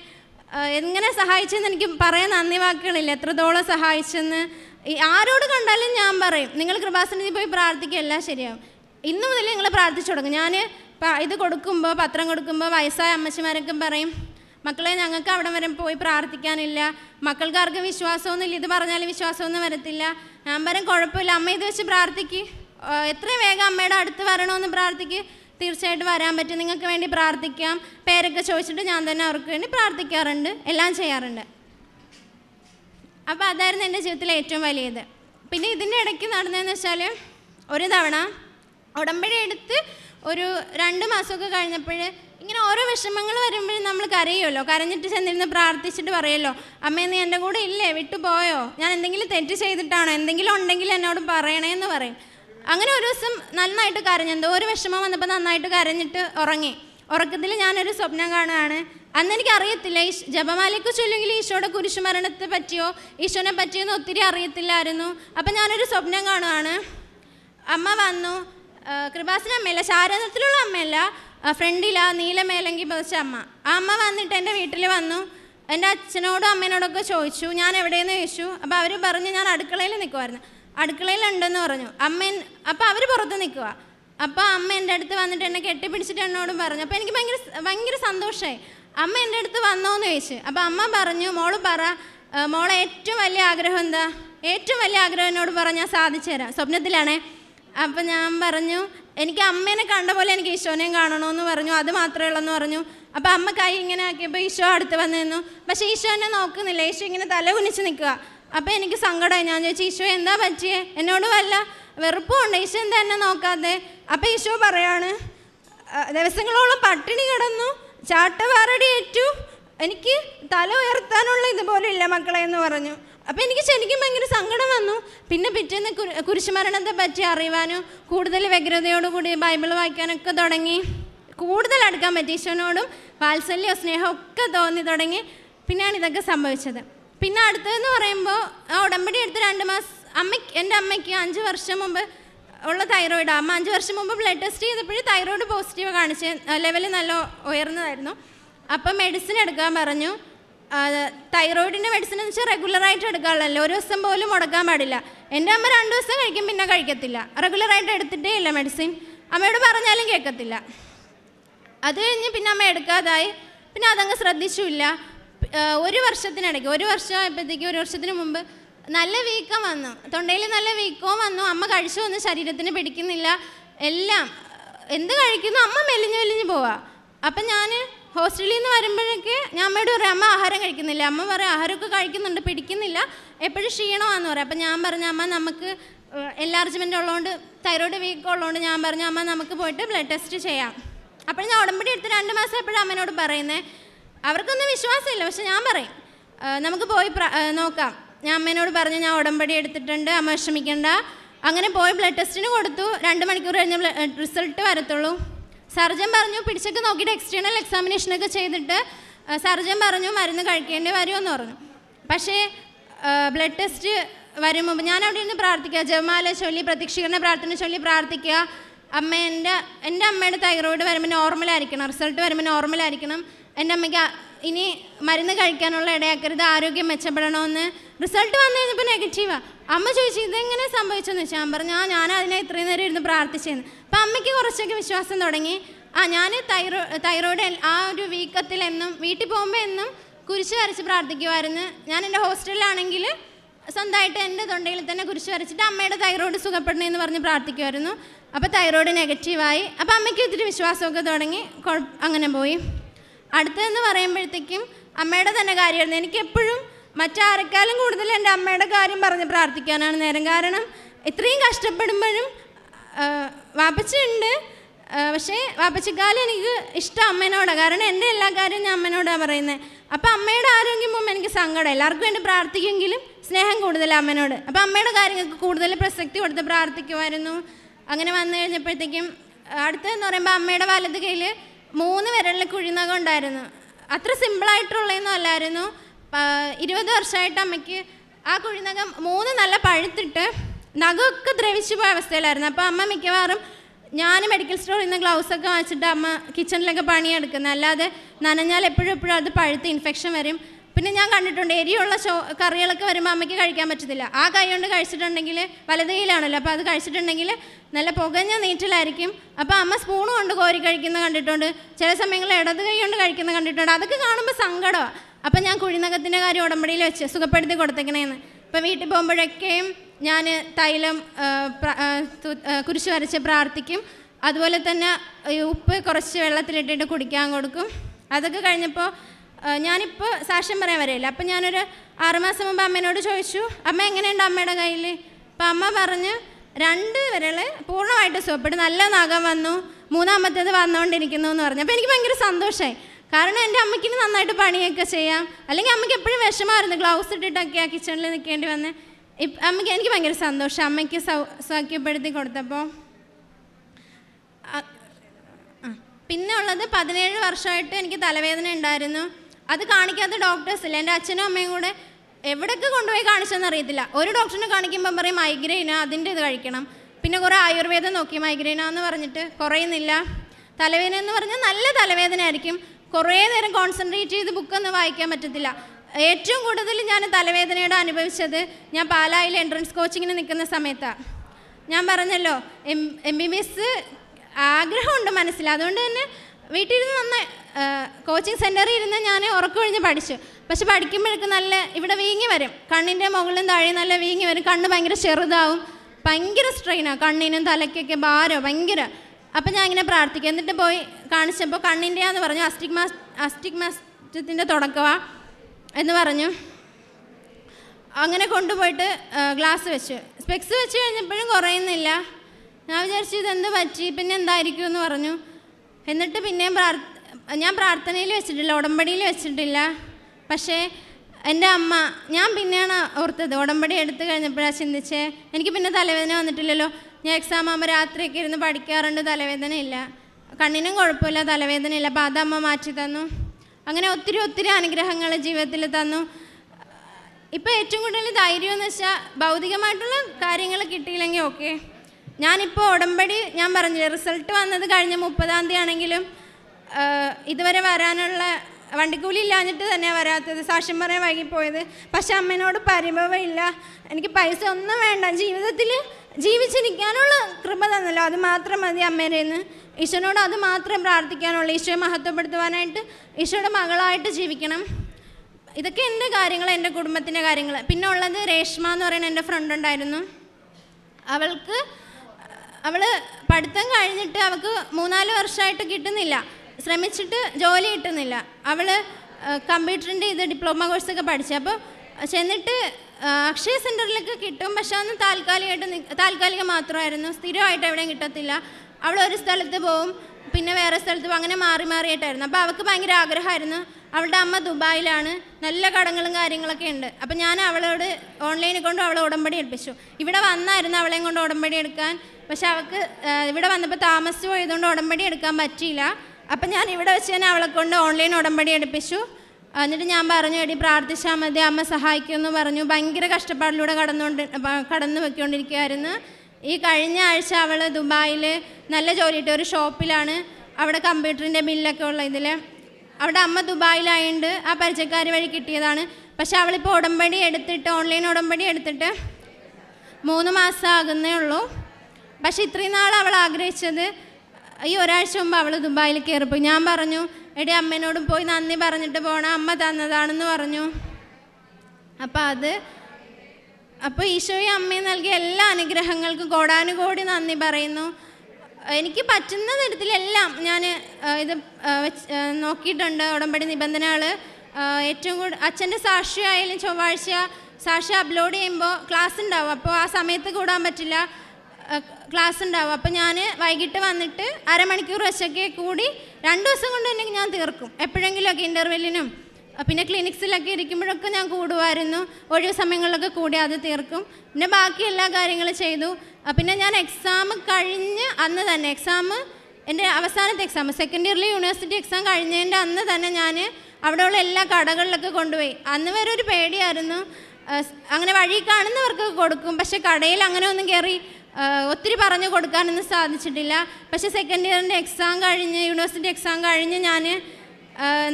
എങ്ങനെ സഹായിച്ചെന്ന് എനിക്ക് പറയാൻ നന്ദി വാക്കുകളില്ല എത്രത്തോളം സഹായിച്ചെന്ന് ആരോട് കണ്ടാലും ഞാൻ പറയും നിങ്ങൾ കൃപാസനത്തിൽ പോയി പ്രാർത്ഥിക്കുകയല്ല എല്ലാം ശരിയാവും ഇന്നു മുതൽ നിങ്ങൾ പ്രാർത്ഥിച്ചു തുടങ്ങും ഞാൻ ഇത് കൊടുക്കുമ്പോൾ പത്രം കൊടുക്കുമ്പോൾ വയസ്സായ അമ്മച്ചിമാരൊക്കെ പറയും മക്കളെ ഞങ്ങൾക്ക് അവിടെ വരെ പോയി പ്രാർത്ഥിക്കാനില്ല മക്കൾക്ക് ആർക്കും വിശ്വാസമൊന്നുമില്ല ഇത് പറഞ്ഞാലും വിശ്വാസമൊന്നും വരത്തില്ല ഞാൻ പറയും കുഴപ്പമില്ല അമ്മ ഇത് വെച്ച് പ്രാർത്ഥിക്കും എത്രയും വേഗം അമ്മയുടെ അടുത്ത് വരണമെന്ന് പ്രാർത്ഥിക്കും തീർച്ചയായിട്ടും വരാൻ പറ്റും നിങ്ങൾക്ക് വേണ്ടി പ്രാർത്ഥിക്കാം പേരൊക്കെ ചോദിച്ചിട്ട് ഞാൻ തന്നെ അവർക്ക് വേണ്ടി പ്രാർത്ഥിക്കാറുണ്ട് എല്ലാം ചെയ്യാറുണ്ട് അപ്പോൾ അതായിരുന്നു എൻ്റെ ജീവിതത്തിലെ ഏറ്റവും വലിയത് പിന്നെ ഇതിൻ്റെ ഇടയ്ക്ക് നടന്നതെന്ന് വെച്ചാൽ ഒരു തവണ ഉടമ്പടി എടുത്ത് ഒരു രണ്ട് മാസമൊക്കെ കഴിഞ്ഞപ്പോൾ ഇങ്ങനെ ഓരോ വിഷമങ്ങൾ വരുമ്പോഴും നമ്മൾ കരയുമല്ലോ കരഞ്ഞിട്ട് ചെന്നിരുന്ന് പ്രാർത്ഥിച്ചിട്ട് പറയുമല്ലോ അമ്മ നീ എൻ്റെ കൂടെ ഇല്ലേ വിട്ടുപോയോ ഞാൻ എന്തെങ്കിലും തെറ്റ് ചെയ്തിട്ടാണോ എന്തെങ്കിലും ഉണ്ടെങ്കിൽ എന്നോട് പറയണേ എന്ന് പറയും അങ്ങനെ ഒരു ദിവസം നന്നായിട്ട് കരഞ്ഞു എന്തോ ഒരു വിഷമം വന്നപ്പോൾ നന്നായിട്ട് കരഞ്ഞിട്ട് ഉറങ്ങി ഉറക്കത്തിൽ ഞാനൊരു സ്വപ്നം കാണുകയാണ് അന്ന് എനിക്ക് അറിയത്തില്ല ഈ ജപമാലയ്ക്ക് ചൊല്ലെങ്കിൽ ഈശോയുടെ കുരിശുമരണത്തെ പറ്റിയോ ഈശോനെ എന്ന് ഒത്തിരി അറിയത്തില്ലായിരുന്നു അപ്പം ഞാനൊരു സ്വപ്നം കാണുകയാണ് അമ്മ വന്നു കൃപാസിന് അമ്മയല്ല ശാരദത്തിലുള്ള അമ്മയല്ല ഫ്രണ്ടില്ല നീലമേലങ്കി പതിച്ച അമ്മ ആ അമ്മ വന്നിട്ട് എൻ്റെ വീട്ടിൽ വന്നു എൻ്റെ അച്ഛനോടും അമ്മേനോടൊക്കെ ചോദിച്ചു ഞാൻ എവിടെയെന്ന് ചോദിച്ചു അപ്പോൾ അവർ പറഞ്ഞു ഞാൻ അടുക്കളയിൽ നിൽക്കുമായിരുന്നു അടുക്കളയിലുണ്ടെന്ന് പറഞ്ഞു അമ്മ അപ്പോൾ അവർ പുറത്ത് നിൽക്കുക അപ്പോൾ അമ്മ എൻ്റെ അടുത്ത് വന്നിട്ട് എന്നെ കെട്ടിപ്പിടിച്ചിട്ട് എന്നോടും പറഞ്ഞു അപ്പോൾ എനിക്ക് ഭയങ്കര ഭയങ്കര സന്തോഷമായി അമ്മ എൻ്റെ അടുത്ത് വന്നോന്ന് ചോദിച്ചു അപ്പോൾ അമ്മ പറഞ്ഞു മോള് പറ മോളെ ഏറ്റവും വലിയ ആഗ്രഹം എന്താ ഏറ്റവും വലിയ ആഗ്രഹം എന്നോട് പറ ഞാൻ സാധിച്ചു തരാം സ്വപ്നത്തിലാണേ അപ്പം ഞാൻ പറഞ്ഞു എനിക്ക് അമ്മേനെ കണ്ട പോലെ എനിക്ക് ഈശോനെയും കാണണമെന്ന് പറഞ്ഞു അത് മാത്രമേ ഉള്ളെന്ന് പറഞ്ഞു അപ്പോൾ അമ്മ കൈ ഇങ്ങനെ ആക്കിയപ്പോൾ ഈശോ അടുത്ത് വന്നു നിന്നു പക്ഷേ ഈശോനെ നോക്കുന്നില്ല ഈശോ ഇങ്ങനെ തല കുനിച്ച് നിൽക്കുക അപ്പം എനിക്ക് സങ്കടമായി ഞാൻ ചോദിച്ചു ഈശോ എന്താ പറ്റിയേ എന്നോട് വല്ല വെറുപ്പുണ്ട് ഈശോ എന്താ എന്നെ നോക്കാതെ അപ്പം ഈശോ പറയാണ് ദിവസങ്ങളോളം പട്ടിണി കിടന്നു ചാട്ടവാറടി ഏറ്റു എനിക്ക് തല ഉയർത്താനുള്ള ഇതുപോലെ ഇല്ല മക്കളെ എന്ന് പറഞ്ഞു അപ്പം എനിക്ക് ശരിക്കും ഭയങ്കര സങ്കടം വന്നു പിന്നെ പിറ്റേന്ന് കുരിശുമരണത്തെ പറ്റി അറിയുവാനും കൂടുതൽ വ്യഗ്രതയോടുകൂടി ബൈബിൾ വായിക്കാനൊക്കെ തുടങ്ങി കൂടുതൽ അടുക്കാൻ പറ്റി ഈശോനോടും വാത്സല്യവും സ്നേഹമൊക്കെ തോന്നി തുടങ്ങി പിന്നെയാണ് ഇതൊക്കെ സംഭവിച്ചത് പിന്നെ അടുത്തതെന്ന് പറയുമ്പോൾ ആ ഉടമ്പടി എടുത്ത് രണ്ട് മാസം അമ്മയ്ക്ക് എൻ്റെ അമ്മയ്ക്ക് അഞ്ച് വർഷം മുമ്പ് ഉള്ള തൈറോയിഡ് അമ്മ അഞ്ച് വർഷം മുമ്പ് ബ്ലഡ് ടെസ്റ്റ് ചെയ്തപ്പോഴും തൈറോയിഡ് പോസിറ്റീവ് കാണിച്ച് ലെവൽ നല്ല ഉയർന്നതായിരുന്നു അപ്പം മെഡിസിൻ എടുക്കാൻ പറഞ്ഞു തൈറോയിഡിൻ്റെ മെഡിസിൻ എന്ന് വെച്ചാൽ റെഗുലറായിട്ട് എടുക്കാറുള്ളല്ലോ ഒരു ദിവസം പോലും മുടക്കാൻ പാടില്ല എൻ്റെ അമ്മ രണ്ട് ദിവസം കഴിക്കും പിന്നെ കഴിക്കത്തില്ല റെഗുലറായിട്ട് എടുത്തിട്ടേ ഇല്ല മെഡിസിൻ അമ്മയോട് പറഞ്ഞാലും കേൾക്കത്തില്ല അത് കഴിഞ്ഞ് പിന്നെ അമ്മ എടുക്കാതായി പിന്നെ അതങ്ങ് ശ്രദ്ധിച്ചില്ല ഒരു വർഷത്തിനിടയ്ക്ക് ഒരു വർഷം ആയപ്പോഴത്തേക്ക് ഒരു വർഷത്തിന് മുമ്പ് നല്ല വീക്കം വന്നു തൊണ്ടയിൽ നല്ല വീക്കവും വന്നു അമ്മ കഴിച്ചു വന്ന് ശരീരത്തിന് പിടിക്കുന്നില്ല എല്ലാം എന്ത് കഴിക്കുന്നു അമ്മ മെലിഞ്ഞ് മെലിഞ്ഞ് പോവാ അപ്പം ഞാൻ ഹോസ്റ്റലിൽ നിന്ന് വരുമ്പോഴേക്ക് ഞാൻ അമ്മയോട് പറയും അമ്മ ആഹാരം കഴിക്കുന്നില്ല അമ്മ പറയും ആഹാരമൊക്കെ കഴിക്കുന്നുണ്ട് പിടിക്കുന്നില്ല എപ്പോഴും ക്ഷീണമാണെന്ന് പറയും അപ്പം ഞാൻ പറഞ്ഞ അമ്മ നമുക്ക് എൻലാർജ്മെൻ്റ് ഉള്ളതുകൊണ്ട് തൈറോയ്ഡ് വീക്ക് ഉള്ളതുകൊണ്ട് ഞാൻ പറഞ്ഞു അമ്മ നമുക്ക് പോയിട്ട് ബ്ലഡ് ടെസ്റ്റ് ചെയ്യാം അപ്പോൾ ഞാൻ ഉടമ്പടി എടുത്ത് രണ്ട് മാസം എപ്പോഴും അമ്മനോട് പറയുന്നത് അവർക്കൊന്നും വിശ്വാസമില്ല പക്ഷെ ഞാൻ പറയും നമുക്ക് പോയി നോക്കാം ഞാൻ അമ്മേനോട് പറഞ്ഞു ഞാൻ ഉടമ്പടി എടുത്തിട്ടുണ്ട് അമ്മ വിഷമിക്കേണ്ട അങ്ങനെ പോയി ബ്ലഡ് ടെസ്റ്റിന് കൊടുത്തു രണ്ട് മണിക്കൂർ കഴിഞ്ഞ റിസൾട്ട് വരത്തുള്ളൂ സർജൻ പറഞ്ഞു പിടിച്ചൊക്കെ നോക്കിയിട്ട് എക്സ്റ്റേണൽ എക്സാമിനേഷനൊക്കെ ചെയ്തിട്ട് സർജൻ പറഞ്ഞു മരുന്ന് കഴിക്കേണ്ടി വരുമെന്ന് പറഞ്ഞു പക്ഷേ ബ്ലഡ് ടെസ്റ്റ് വരും മുമ്പ് ഞാൻ അവിടെ ഇരുന്ന് പ്രാർത്ഥിക്കുക ജപമാല ചൊല്ലി പ്രതീക്ഷിക്കുന്ന പ്രാർത്ഥന ചൊല്ലി പ്രാർത്ഥിക്കുക അമ്മ എൻ്റെ എൻ്റെ അമ്മയുടെ തൈറോയിഡ് വരുമ്പോൾ നോർമലായിരിക്കണം റിസൾട്ട് വരുമ്പോൾ നോർമലായിരിക്കണം എൻ്റെ അമ്മയ്ക്ക് ഇനി മരുന്ന് കഴിക്കാനുള്ള ഇടയാക്കരുത് ആരോഗ്യം മെച്ചപ്പെടണമെന്ന് റിസൾട്ട് വന്നു കഴിഞ്ഞപ്പോൾ നെഗറ്റീവാണ് അമ്മ ചോദിച്ചു ഇതെങ്ങനെ സംഭവിച്ചെന്ന് വെച്ചാൽ ഞാൻ പറഞ്ഞു ആ ഞാൻ അതിനെ ഇത്രയും നേരം ഇരുന്ന് പ്രാർത്ഥിച്ചെന്ന് അപ്പം അമ്മയ്ക്ക് കുറച്ചൊക്കെ വിശ്വാസം തുടങ്ങി ആ ഞാൻ തൈറോ തൈറോയ്ഡ് ആ ഒരു വീക്കത്തിൽ എന്നും വീട്ടിൽ പോകുമ്പോൾ എന്നും കുരിശ് വരച്ച് പ്രാർത്ഥിക്കുമായിരുന്നു ഞാൻ എൻ്റെ ഹോസ്റ്റലിലാണെങ്കിൽ സ്വന്തമായിട്ട് എൻ്റെ തൊണ്ടയിൽ തന്നെ കുരിശ് വരച്ചിട്ട് അമ്മയുടെ തൈറോയ്ഡ് സുഖപ്പെടണമെന്ന് പറഞ്ഞ് പ്രാർത്ഥിക്കുമായിരുന്നു അപ്പോൾ തൈറോയ്ഡ് നെഗറ്റീവായി അപ്പോൾ അമ്മയ്ക്ക് ഇത്തിരി വിശ്വാസമൊക്കെ തുടങ്ങി അങ്ങനെ പോയി അടുത്തതെന്ന് പറയുമ്പോഴത്തേക്കും അമ്മയുടെ തന്നെ കാര്യമായിരുന്നു എനിക്കെപ്പോഴും മറ്റാരെക്കാലും കൂടുതൽ എൻ്റെ അമ്മയുടെ കാര്യം പറഞ്ഞ് പ്രാർത്ഥിക്കാനാണ് നേരം കാരണം ഇത്രയും കഷ്ടപ്പെടുമ്പോഴും വാപ്പച്ചുണ്ട് പക്ഷേ വാപ്പച്ചക്കാലം എനിക്ക് ഇഷ്ടം അമ്മേനോടാണ് കാരണം എൻ്റെ എല്ലാ കാര്യവും ഞാൻ അമ്മേനോടാണ് പറയുന്നത് അപ്പോൾ അമ്മയുടെ ആരോഗ്യം പോകുമ്പോൾ എനിക്ക് സങ്കടം എല്ലാവർക്കും വേണ്ടി പ്രാർത്ഥിക്കുമെങ്കിലും സ്നേഹം കൂടുതൽ അമ്മേനോട് അപ്പോൾ അമ്മയുടെ കാര്യങ്ങൾക്ക് കൂടുതൽ പ്രസക്തി കൊടുത്ത് പ്രാർത്ഥിക്കുമായിരുന്നു അങ്ങനെ വന്നു കഴിഞ്ഞപ്പോഴത്തേക്കും അടുത്തതെന്ന് പറയുമ്പോൾ അമ്മയുടെ വലത് കയ്യിൽ മൂന്ന് വിരലിൽ കുഴിനകം ഉണ്ടായിരുന്നു അത്ര സിമ്പിളായിട്ടുള്ളതെന്നും അല്ലായിരുന്നു ഇരുപത് വർഷമായിട്ട് അമ്മയ്ക്ക് ആ കുഴിനകം മൂന്ന് നല്ല പഴുത്തിട്ട് നഖമൊക്കെ ദ്രവിച്ചു പോയ അവസ്ഥയിലായിരുന്നു അപ്പോൾ അമ്മ മിക്കവാറും ഞാൻ മെഡിക്കൽ സ്റ്റോറിൽ നിന്ന് ഗ്ലൗസ് ഒക്കെ വാങ്ങിച്ചിട്ട് അമ്മ കിച്ചണിലൊക്കെ പണിയെടുക്കുന്നത് അല്ലാതെ നനഞ്ഞാൽ എപ്പോഴും എപ്പോഴും അത് പഴുത്ത് ഇൻഫെക്ഷൻ വരും പിന്നെ ഞാൻ കണ്ടിട്ടുണ്ട് എരിയുള്ള ചോ കറികളൊക്കെ വരുമ്പോൾ അമ്മയ്ക്ക് കഴിക്കാൻ പറ്റത്തില്ല ആ കൈ കൊണ്ട് കഴിച്ചിട്ടുണ്ടെങ്കിൽ വലതയിലാണല്ലോ അപ്പോൾ അത് കഴിച്ചിട്ടുണ്ടെങ്കിൽ നല്ല പുകഞ്ഞ നീറ്റിലായിരിക്കും അപ്പോൾ അമ്മ സ്പൂൺ കൊണ്ട് കോരി കഴിക്കുന്ന കണ്ടിട്ടുണ്ട് ചില സമയങ്ങളിൽ ഇടത് കൈ കൊണ്ട് കഴിക്കുന്ന കണ്ടിട്ടുണ്ട് അതൊക്കെ കാണുമ്പോൾ സങ്കടമാണ് അപ്പം ഞാൻ കുഴിനകത്തിൻ്റെ കാര്യം ഉടമ്പടിയിൽ വെച്ച് സുഖപ്പെടുത്തി കൊടുത്തേക്കണേന്ന് ഇപ്പം വീട്ടിൽ പോകുമ്പോഴൊക്കെയും ഞാൻ തൈലം കുരിശ് വരച്ച് പ്രാർത്ഥിക്കും അതുപോലെ തന്നെ ഉപ്പ് കുറച്ച് വെള്ളത്തിലിട്ടിട്ട് കുടിക്കാൻ കൊടുക്കും അതൊക്കെ കഴിഞ്ഞപ്പോൾ ഞാനിപ്പോൾ സാക്ഷ്യം പറയാൻ വരില്ല അപ്പം ഞാനൊരു ആറുമാസം മുമ്പ് അമ്മേനോട് ചോദിച്ചു അമ്മ എങ്ങനെയുണ്ട് അമ്മയുടെ കയ്യിൽ അപ്പം അമ്മ പറഞ്ഞ് രണ്ട് വിരൽ പൂർണ്ണമായിട്ട് സുഖപ്പെട്ട് നല്ല നാഗം വന്നു മൂന്നാമത്തേത് വന്നുകൊണ്ടിരിക്കുന്നു എന്ന് പറഞ്ഞു അപ്പോൾ എനിക്ക് ഭയങ്കര സന്തോഷമായി കാരണം എൻ്റെ അമ്മയ്ക്ക് നന്നായിട്ട് പണിയൊക്കെ ചെയ്യാം അല്ലെങ്കിൽ അമ്മയ്ക്ക് എപ്പോഴും വിഷമമായിരുന്നു ഗ്ലൗസ് ഇട്ടിട്ടൊക്കെ ആ കിച്ചണിൽ നിൽക്കേണ്ടി വന്ന് അമ്മയ്ക്ക് എനിക്ക് ഭയങ്കര സന്തോഷം അമ്മയ്ക്ക് സൗഖ്യപ്പെടുത്തി കൊടുത്തപ്പോൾ പിന്നെ ഉള്ളത് പതിനേഴ് വർഷമായിട്ട് എനിക്ക് തലവേദന ഉണ്ടായിരുന്നു അത് കാണിക്കാത്ത ഡോക്ടേഴ്സ് ഇല്ല എൻ്റെ അച്ഛനും അമ്മയും കൂടെ എവിടെയൊക്കെ കൊണ്ടുപോയി കാണിച്ചെന്ന് അറിയത്തില്ല ഒരു ഡോക്ടറിനെ കാണിക്കുമ്പോൾ പറയും മൈഗ്രെയിന് അതിൻ്റെ ഇത് കഴിക്കണം പിന്നെ കുറേ ആയുർവേദം നോക്കി മൈഗ്രെയിനാന്ന് പറഞ്ഞിട്ട് കുറയുന്നില്ല തലവേദന എന്ന് പറഞ്ഞാൽ നല്ല തലവേദന ആയിരിക്കും കുറേ നേരം കോൺസെൻട്രേറ്റ് ചെയ്ത് ബുക്കൊന്നും വായിക്കാൻ പറ്റത്തില്ല ഏറ്റവും കൂടുതൽ ഞാൻ തലവേദനയുടെ അനുഭവിച്ചത് ഞാൻ പാലായിൽ എൻട്രൻസ് കോച്ചിങ്ങിന് നിൽക്കുന്ന സമയത്താണ് ഞാൻ പറഞ്ഞല്ലോ M M B B S ആഗ്രഹമുണ്ട് മനസ്സിൽ അതുകൊണ്ട് തന്നെ വീട്ടിലിരുന്ന് വന്ന് കോച്ചിങ് സെൻറ്ററിൽ ഇരുന്ന് ഞാൻ ഉറക്കമൊഴിഞ്ഞ് പഠിച്ചു പക്ഷെ പഠിക്കുമ്പോഴേക്ക് നല്ല ഇവിടെ വീങ്ങി വരും കണ്ണിൻ്റെ മുകളിലും താഴെ നല്ല വീങ്ങി വരും കണ്ണ് ഭയങ്കര ചെറുതാവും ഭയങ്കര സ്ട്രെയിനാണ് കണ്ണിനും തലയ്ക്കൊക്കെ ഭാരമോ ഭയങ്കര അപ്പം ഞാൻ ഇങ്ങനെ പ്രാർത്ഥിക്കും എന്നിട്ട് പോയി കാണിച്ചപ്പോൾ കണ്ണിൻ്റെ എന്ന് പറഞ്ഞു അസ്റ്റിക്മാ അസ്റ്റിക്മാസ്റ്റത്തിൻ്റെ തുടക്കമാണ് എന്ന് പറഞ്ഞു അങ്ങനെ കൊണ്ടുപോയിട്ട് ഗ്ലാസ് വെച്ചു സ്പെക്സ് വെച്ച് കഴിഞ്ഞപ്പോഴും കുറയുന്നില്ല ഞാൻ വിചാരിച്ചു ഇതെന്ത് പറ്റി പിന്നെ എന്തായിരിക്കും എന്ന് പറഞ്ഞു എന്നിട്ട് പിന്നെയും ഞാൻ പ്രാർത്ഥനയിൽ വെച്ചിട്ടില്ല ഉടമ്പടിയിൽ വെച്ചിട്ടില്ല പക്ഷേ എൻ്റെ അമ്മ ഞാൻ പിന്നെയാണ് ഓർത്തത് ഉടമ്പടി എടുത്തു കഴിഞ്ഞപ്പോഴാണ് ചിന്തിച്ചേ എനിക്ക് പിന്നെ തലവേദന വന്നിട്ടില്ലല്ലോ ഞാൻ എക്സാം ആകുമ്പോൾ രാത്രിയൊക്കെ ഇരുന്ന് പഠിക്കാറുണ്ട് തലവേദന ഇല്ല കണ്ണിനും കുഴപ്പമില്ല തലവേദന ഇല്ല അപ്പോൾ അതമ്മ അമ്മ മാറ്റി തന്നു അങ്ങനെ ഒത്തിരി ഒത്തിരി അനുഗ്രഹങ്ങൾ ജീവിതത്തിൽ തന്നു ഇപ്പോൾ ഏറ്റവും കൂടുതൽ ധൈര്യം എന്ന് വെച്ചാൽ ഭൗതികമായിട്ടുള്ള കാര്യങ്ങൾ കിട്ടിയില്ലെങ്കിൽ ഓക്കെ ഞാനിപ്പോൾ ഉടമ്പടി ഞാൻ പറഞ്ഞില്ലേ റിസൾട്ട് വന്നത് കഴിഞ്ഞ മുപ്പതാം തീയതി ആണെങ്കിലും ഇതുവരെ വരാനുള്ള വണ്ടിക്കൂലി ഇല്ലാഞ്ഞിട്ട് തന്നെ വരാത്തത് സാക്ഷ്യം പറയാൻ വൈകിപ്പോയത് പക്ഷെ അമ്മേനോട് പരിഭവമില്ല എനിക്ക് പൈസ ഒന്നും വേണ്ട ജീവിതത്തിൽ ജീവിച്ചിരിക്കാനുള്ള കൃപ തന്നല്ലോ അത് മാത്രം മതി അമ്മേനെന്ന് ഈശോനോട് അത് മാത്രം പ്രാർത്ഥിക്കാനുള്ളൂ ഈശോയെ മഹത്വപ്പെടുത്തുവാനായിട്ട് ഈശോയുടെ മകളായിട്ട് ജീവിക്കണം ഇതൊക്കെ എൻ്റെ കാര്യങ്ങൾ എൻ്റെ കുടുംബത്തിൻ്റെ കാര്യങ്ങൾ പിന്നെ ഉള്ളത് രേഷ്മ എന്ന് പറയുന്ന എൻ്റെ ഫ്രണ്ട് ഉണ്ടായിരുന്നു അവൾക്ക് അവൾ പഠിത്തം കഴിഞ്ഞിട്ട് അവൾക്ക് മൂന്നാല് വർഷമായിട്ട് കിട്ടുന്നില്ല ശ്രമിച്ചിട്ട് ജോലി കിട്ടുന്നില്ല അവൾ കമ്പ്യൂട്ടറിൻ്റെ ഇത് ഡിപ്ലോമ കോഴ്സൊക്കെ പഠിച്ചു അപ്പോൾ ചെന്നിട്ട് അക്ഷയ സെൻറ്ററിലൊക്കെ കിട്ടും പക്ഷെ അന്ന് താൽക്കാലികമായിട്ട് താൽക്കാലികം മാത്രമായിരുന്നു സ്ഥിരമായിട്ട് എവിടെയും കിട്ടത്തില്ല അവൾ ഒരു സ്ഥലത്ത് പോവും പിന്നെ വേറെ സ്ഥലത്ത് പോകും അങ്ങനെ മാറി മാറിയിട്ടായിരുന്നു അപ്പോൾ അവൾക്ക് ഭയങ്കര ആഗ്രഹമായിരുന്നു അവളുടെ അമ്മ ദുബായിലാണ് നല്ല കടങ്ങളും കാര്യങ്ങളൊക്കെ ഉണ്ട് അപ്പോൾ ഞാൻ അവളോട് ഓൺലൈനിൽ കൊണ്ട് അവളെ ഉടമ്പടി എടുപ്പിച്ചു ഇവിടെ വന്നായിരുന്നു അവളെയും കൊണ്ട് ഉടമ്പടി എടുക്കാൻ പക്ഷെ അവൾക്ക് ഇവിടെ വന്നപ്പോൾ താമസിച്ച് പോയതുകൊണ്ട് ഉടമ്പടി എടുക്കാൻ പറ്റിയില്ല അപ്പം ഞാൻ ഇവിടെ വെച്ച് തന്നെ അവളെ കൊണ്ട് ഓൺലൈൻ ഉടമ്പടി എടുപ്പിച്ചു എന്നിട്ട് ഞാൻ പറഞ്ഞു എടി പ്രാർത്ഥിച്ചാൽ മതി അമ്മ സഹായിക്കുമെന്ന് പറഞ്ഞു ഭയങ്കര കഷ്ടപ്പാടിലൂടെ കടന്നുകൊണ്ട് കടന്നു വെക്കൊണ്ടിരിക്കുകയായിരുന്നു ഈ കഴിഞ്ഞ ആഴ്ച അവൾ ദുബായിൽ നല്ല ജോലിയിട്ട് ഒരു ഷോപ്പിലാണ് അവിടെ കമ്പ്യൂട്ടറിൻ്റെ ബില്ലൊക്കെ ഉള്ള ഇതിൽ അവിടെ അമ്മ ദുബായിലായുണ്ട് ആ പരിചയക്കാർ വഴി കിട്ടിയതാണ് പക്ഷെ അവളിപ്പോൾ ഉടമ്പടി എടുത്തിട്ട് ഓൺലൈൻ ഉടമ്പടി എടുത്തിട്ട് മൂന്ന് മാസം ആകുന്നേ ഉള്ളൂ പക്ഷേ ഇത്രയും നാൾ അവൾ ആഗ്രഹിച്ചത് ഈ ഒരാഴ്ച മുമ്പ് അവൾ ദുബായിൽ കയറിപ്പോയി ഞാൻ പറഞ്ഞു എടി അമ്മേനോടും പോയി നന്ദി പറഞ്ഞിട്ട് പോണ അമ്മ തന്നതാണെന്ന് പറഞ്ഞു അപ്പം അത് അപ്പോൾ ഈശോയെ അമ്മയും നൽകിയ എല്ലാ അനുഗ്രഹങ്ങൾക്കും കോടാനുകോടി നന്ദി പറയുന്നു എനിക്ക് പറ്റുന്ന തരത്തിലെല്ലാം ഞാൻ ഇത് നോക്കിയിട്ടുണ്ട് ഉടമ്പടി നിബന്ധനകൾ ഏറ്റവും കൂടുതൽ അച്ഛൻ്റെ സാക്ഷിയായാലും ചൊവ്വാഴ്ച സാക്ഷി അപ്ലോഡ് ചെയ്യുമ്പോൾ ക്ലാസ് ഉണ്ടാവും അപ്പോൾ ആ സമയത്ത് കൂടാൻ പറ്റില്ല ക്ലാസ് ഉണ്ടാവും അപ്പോൾ ഞാൻ വൈകിട്ട് വന്നിട്ട് അരമണിക്കൂർ വശമൊക്കെ കൂടി രണ്ട് ദിവസം കൊണ്ട് തന്നെ ഞാൻ തീർക്കും എപ്പോഴെങ്കിലുമൊക്കെ ഇൻ്റർവെല്ലിനും പിന്നെ ക്ലിനിക്സിലൊക്കെ ഇരിക്കുമ്പോഴൊക്കെ ഞാൻ കൂടുമായിരുന്നു ഒഴിവ് സമയങ്ങളിലൊക്കെ കൂടി അത് തീർക്കും പിന്നെ ബാക്കി എല്ലാ കാര്യങ്ങളും ചെയ്തു പിന്നെ ഞാൻ എക്സാം കഴിഞ്ഞ് അന്ന് തന്നെ എക്സാം എൻ്റെ അവസാനത്തെ എക്സാം സെക്കൻഡ് ഇയറിൽ യൂണിവേഴ്സിറ്റി എക്സാം കഴിഞ്ഞതിൻ്റെ അന്ന് തന്നെ ഞാൻ അവിടെയുള്ള എല്ലാ കടകളിലൊക്കെ കൊണ്ടുപോയി അന്ന് വരെ ഒരു പേടിയായിരുന്നു അങ്ങനെ വഴി കാണുന്നവർക്ക് കൊടുക്കും പക്ഷെ കടയിൽ അങ്ങനെ ഒന്നും കയറി ഒത്തിരി പറഞ്ഞു കൊടുക്കാനൊന്നും സാധിച്ചിട്ടില്ല പക്ഷേ സെക്കൻഡ് ഇയറിൻ്റെ എക്സാം കഴിഞ്ഞ് യൂണിവേഴ്സിറ്റി എക്സാം കഴിഞ്ഞ് ഞാൻ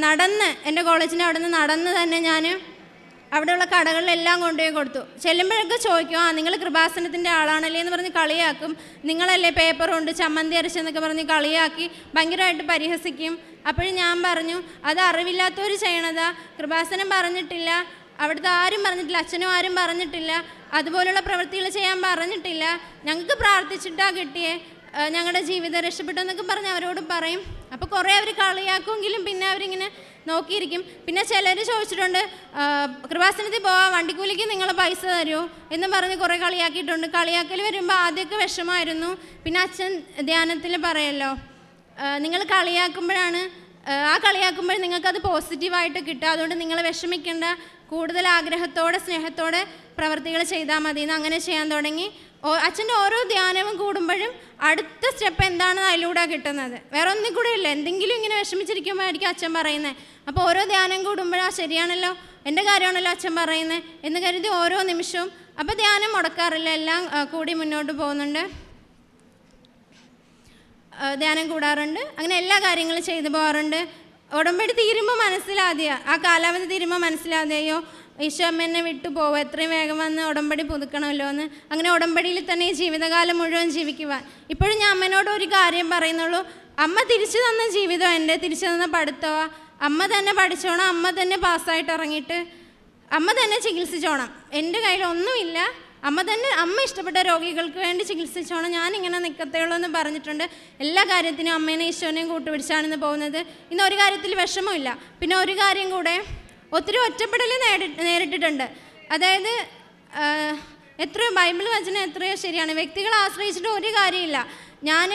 നടന്ന് എൻ്റെ കോളേജിൻ്റെ അവിടെ നിന്ന് നടന്ന് തന്നെ ഞാൻ അവിടെയുള്ള കടകളിലെല്ലാം കൊണ്ടുപോയി കൊടുത്തു ചെല്ലുമ്പോഴൊക്കെ ചോദിക്കും ആ നിങ്ങൾ കൃപാസനത്തിൻ്റെ ആളാണല്ലേ എന്ന് പറഞ്ഞ് കളിയാക്കും നിങ്ങളല്ലേ പേപ്പറുണ്ട് ചമ്മന്തി അരച്ചെന്നൊക്കെ പറഞ്ഞ് കളിയാക്കി ഭയങ്കരമായിട്ട് പരിഹസിക്കും അപ്പോഴും ഞാൻ പറഞ്ഞു അത് അറിവില്ലാത്തവർ ചെയ്യണതാ കൃപാസനം പറഞ്ഞിട്ടില്ല അവിടുത്തെ ആരും പറഞ്ഞിട്ടില്ല അച്ഛനും ആരും പറഞ്ഞിട്ടില്ല അതുപോലുള്ള പ്രവൃത്തികൾ ചെയ്യാൻ പറഞ്ഞിട്ടില്ല ഞങ്ങൾക്ക് പ്രാർത്ഥിച്ചിട്ടാ കിട്ടിയേ ഞങ്ങളുടെ ജീവിതം രക്ഷപ്പെട്ടു എന്നൊക്കെ പറഞ്ഞ് അവരോട് പറയും അപ്പോൾ കുറേ അവർ കളിയാക്കുമെങ്കിലും പിന്നെ അവരിങ്ങനെ നോക്കിയിരിക്കും പിന്നെ ചിലർ ചോദിച്ചിട്ടുണ്ട് കൃപാസനത്തിൽ പോവാ വണ്ടിക്കൂലിക്ക് നിങ്ങൾ പൈസ തരുമോ എന്ന് പറഞ്ഞ് കുറേ കളിയാക്കിയിട്ടുണ്ട് കളിയാക്കൽ വരുമ്പോൾ ആദ്യമൊക്കെ വിഷമായിരുന്നു പിന്നെ അച്ഛൻ ധ്യാനത്തിൽ പറയല്ലോ നിങ്ങൾ കളിയാക്കുമ്പോഴാണ് ആ കളിയാക്കുമ്പോൾ നിങ്ങൾക്കത് പോസിറ്റീവായിട്ട് കിട്ടുക അതുകൊണ്ട് നിങ്ങൾ വിഷമിക്കേണ്ട കൂടുതൽ ആഗ്രഹത്തോടെ സ്നേഹത്തോടെ പ്രവർത്തികൾ ചെയ്താൽ മതി എന്ന് അങ്ങനെ ചെയ്യാൻ തുടങ്ങി അച്ഛൻ്റെ ഓരോ ധ്യാനവും കൂടുമ്പോഴും അടുത്ത സ്റ്റെപ്പ് എന്താണെന്ന് അതിലൂടെ കിട്ടുന്നത് വേറെ ഒന്നും കൂടെ ഇല്ല എന്തെങ്കിലും ഇങ്ങനെ വിഷമിച്ചിരിക്കുമ്പോഴായിരിക്കും അച്ഛൻ പറയുന്നത് അപ്പോൾ ഓരോ ധ്യാനം കൂടുമ്പോഴാ ശരിയാണല്ലോ എൻ്റെ കാര്യമാണല്ലോ അച്ഛൻ പറയുന്നത് എന്ന് കരുതി ഓരോ നിമിഷവും അപ്പോൾ ധ്യാനം മുടക്കാറില്ല എല്ലാം കൂടി മുന്നോട്ട് പോകുന്നുണ്ട് ധ്യാനം കൂടാറുണ്ട് അങ്ങനെ എല്ലാ കാര്യങ്ങളും ചെയ്തു പോകാറുണ്ട് ഉടമ്പടി തീരുമ്പോൾ മനസ്സിലാതെയ ആ കാലാവധി തീരുമ്പോൾ മനസ്സിലാതെയോ ഈശോമ്മനെ വിട്ടു പോവുക എത്രയും വേഗം വന്ന് ഉടമ്പടി പുതുക്കണമല്ലോ എന്ന് അങ്ങനെ ഉടമ്പടിയിൽ തന്നെ ജീവിതകാലം മുഴുവൻ ജീവിക്കുവാൻ ഇപ്പോഴും ഞാൻ അമ്മനോട് ഒരു കാര്യം പറയുന്നുള്ളൂ അമ്മ തിരിച്ചു തന്ന ജീവിതം എൻ്റെ തിരിച്ചു തന്ന പഠിത്തമാണ് അമ്മ തന്നെ പഠിച്ചോണം അമ്മ തന്നെ പാസ്സായിട്ട് ഇറങ്ങിയിട്ട് അമ്മ തന്നെ ചികിത്സിച്ചോണം എൻ്റെ കയ്യിൽ ഒന്നുമില്ല അമ്മ തന്നെ അമ്മ ഇഷ്ടപ്പെട്ട രോഗികൾക്ക് വേണ്ടി ചികിത്സിച്ചോണം ഞാനിങ്ങനെ നിൽക്കത്തേയുള്ളൂ എന്ന് പറഞ്ഞിട്ടുണ്ട് എല്ലാ കാര്യത്തിനും അമ്മേനെ ഈശോനെയും കൂട്ടുപിടിച്ചാണ് ഇന്ന് പോകുന്നത് ഇന്ന് ഒരു കാര്യത്തിൽ വിഷമമില്ല പിന്നെ ഒരു കാര്യം കൂടെ ഒത്തിരി ഒറ്റപ്പെടൽ നേടി നേരിട്ടിട്ടുണ്ട് അതായത് എത്രയോ ബൈബിൾ വചനം എത്രയോ ശരിയാണ് വ്യക്തികളെ ആശ്രയിച്ചിട്ട് ഒരു കാര്യമില്ല ഞാൻ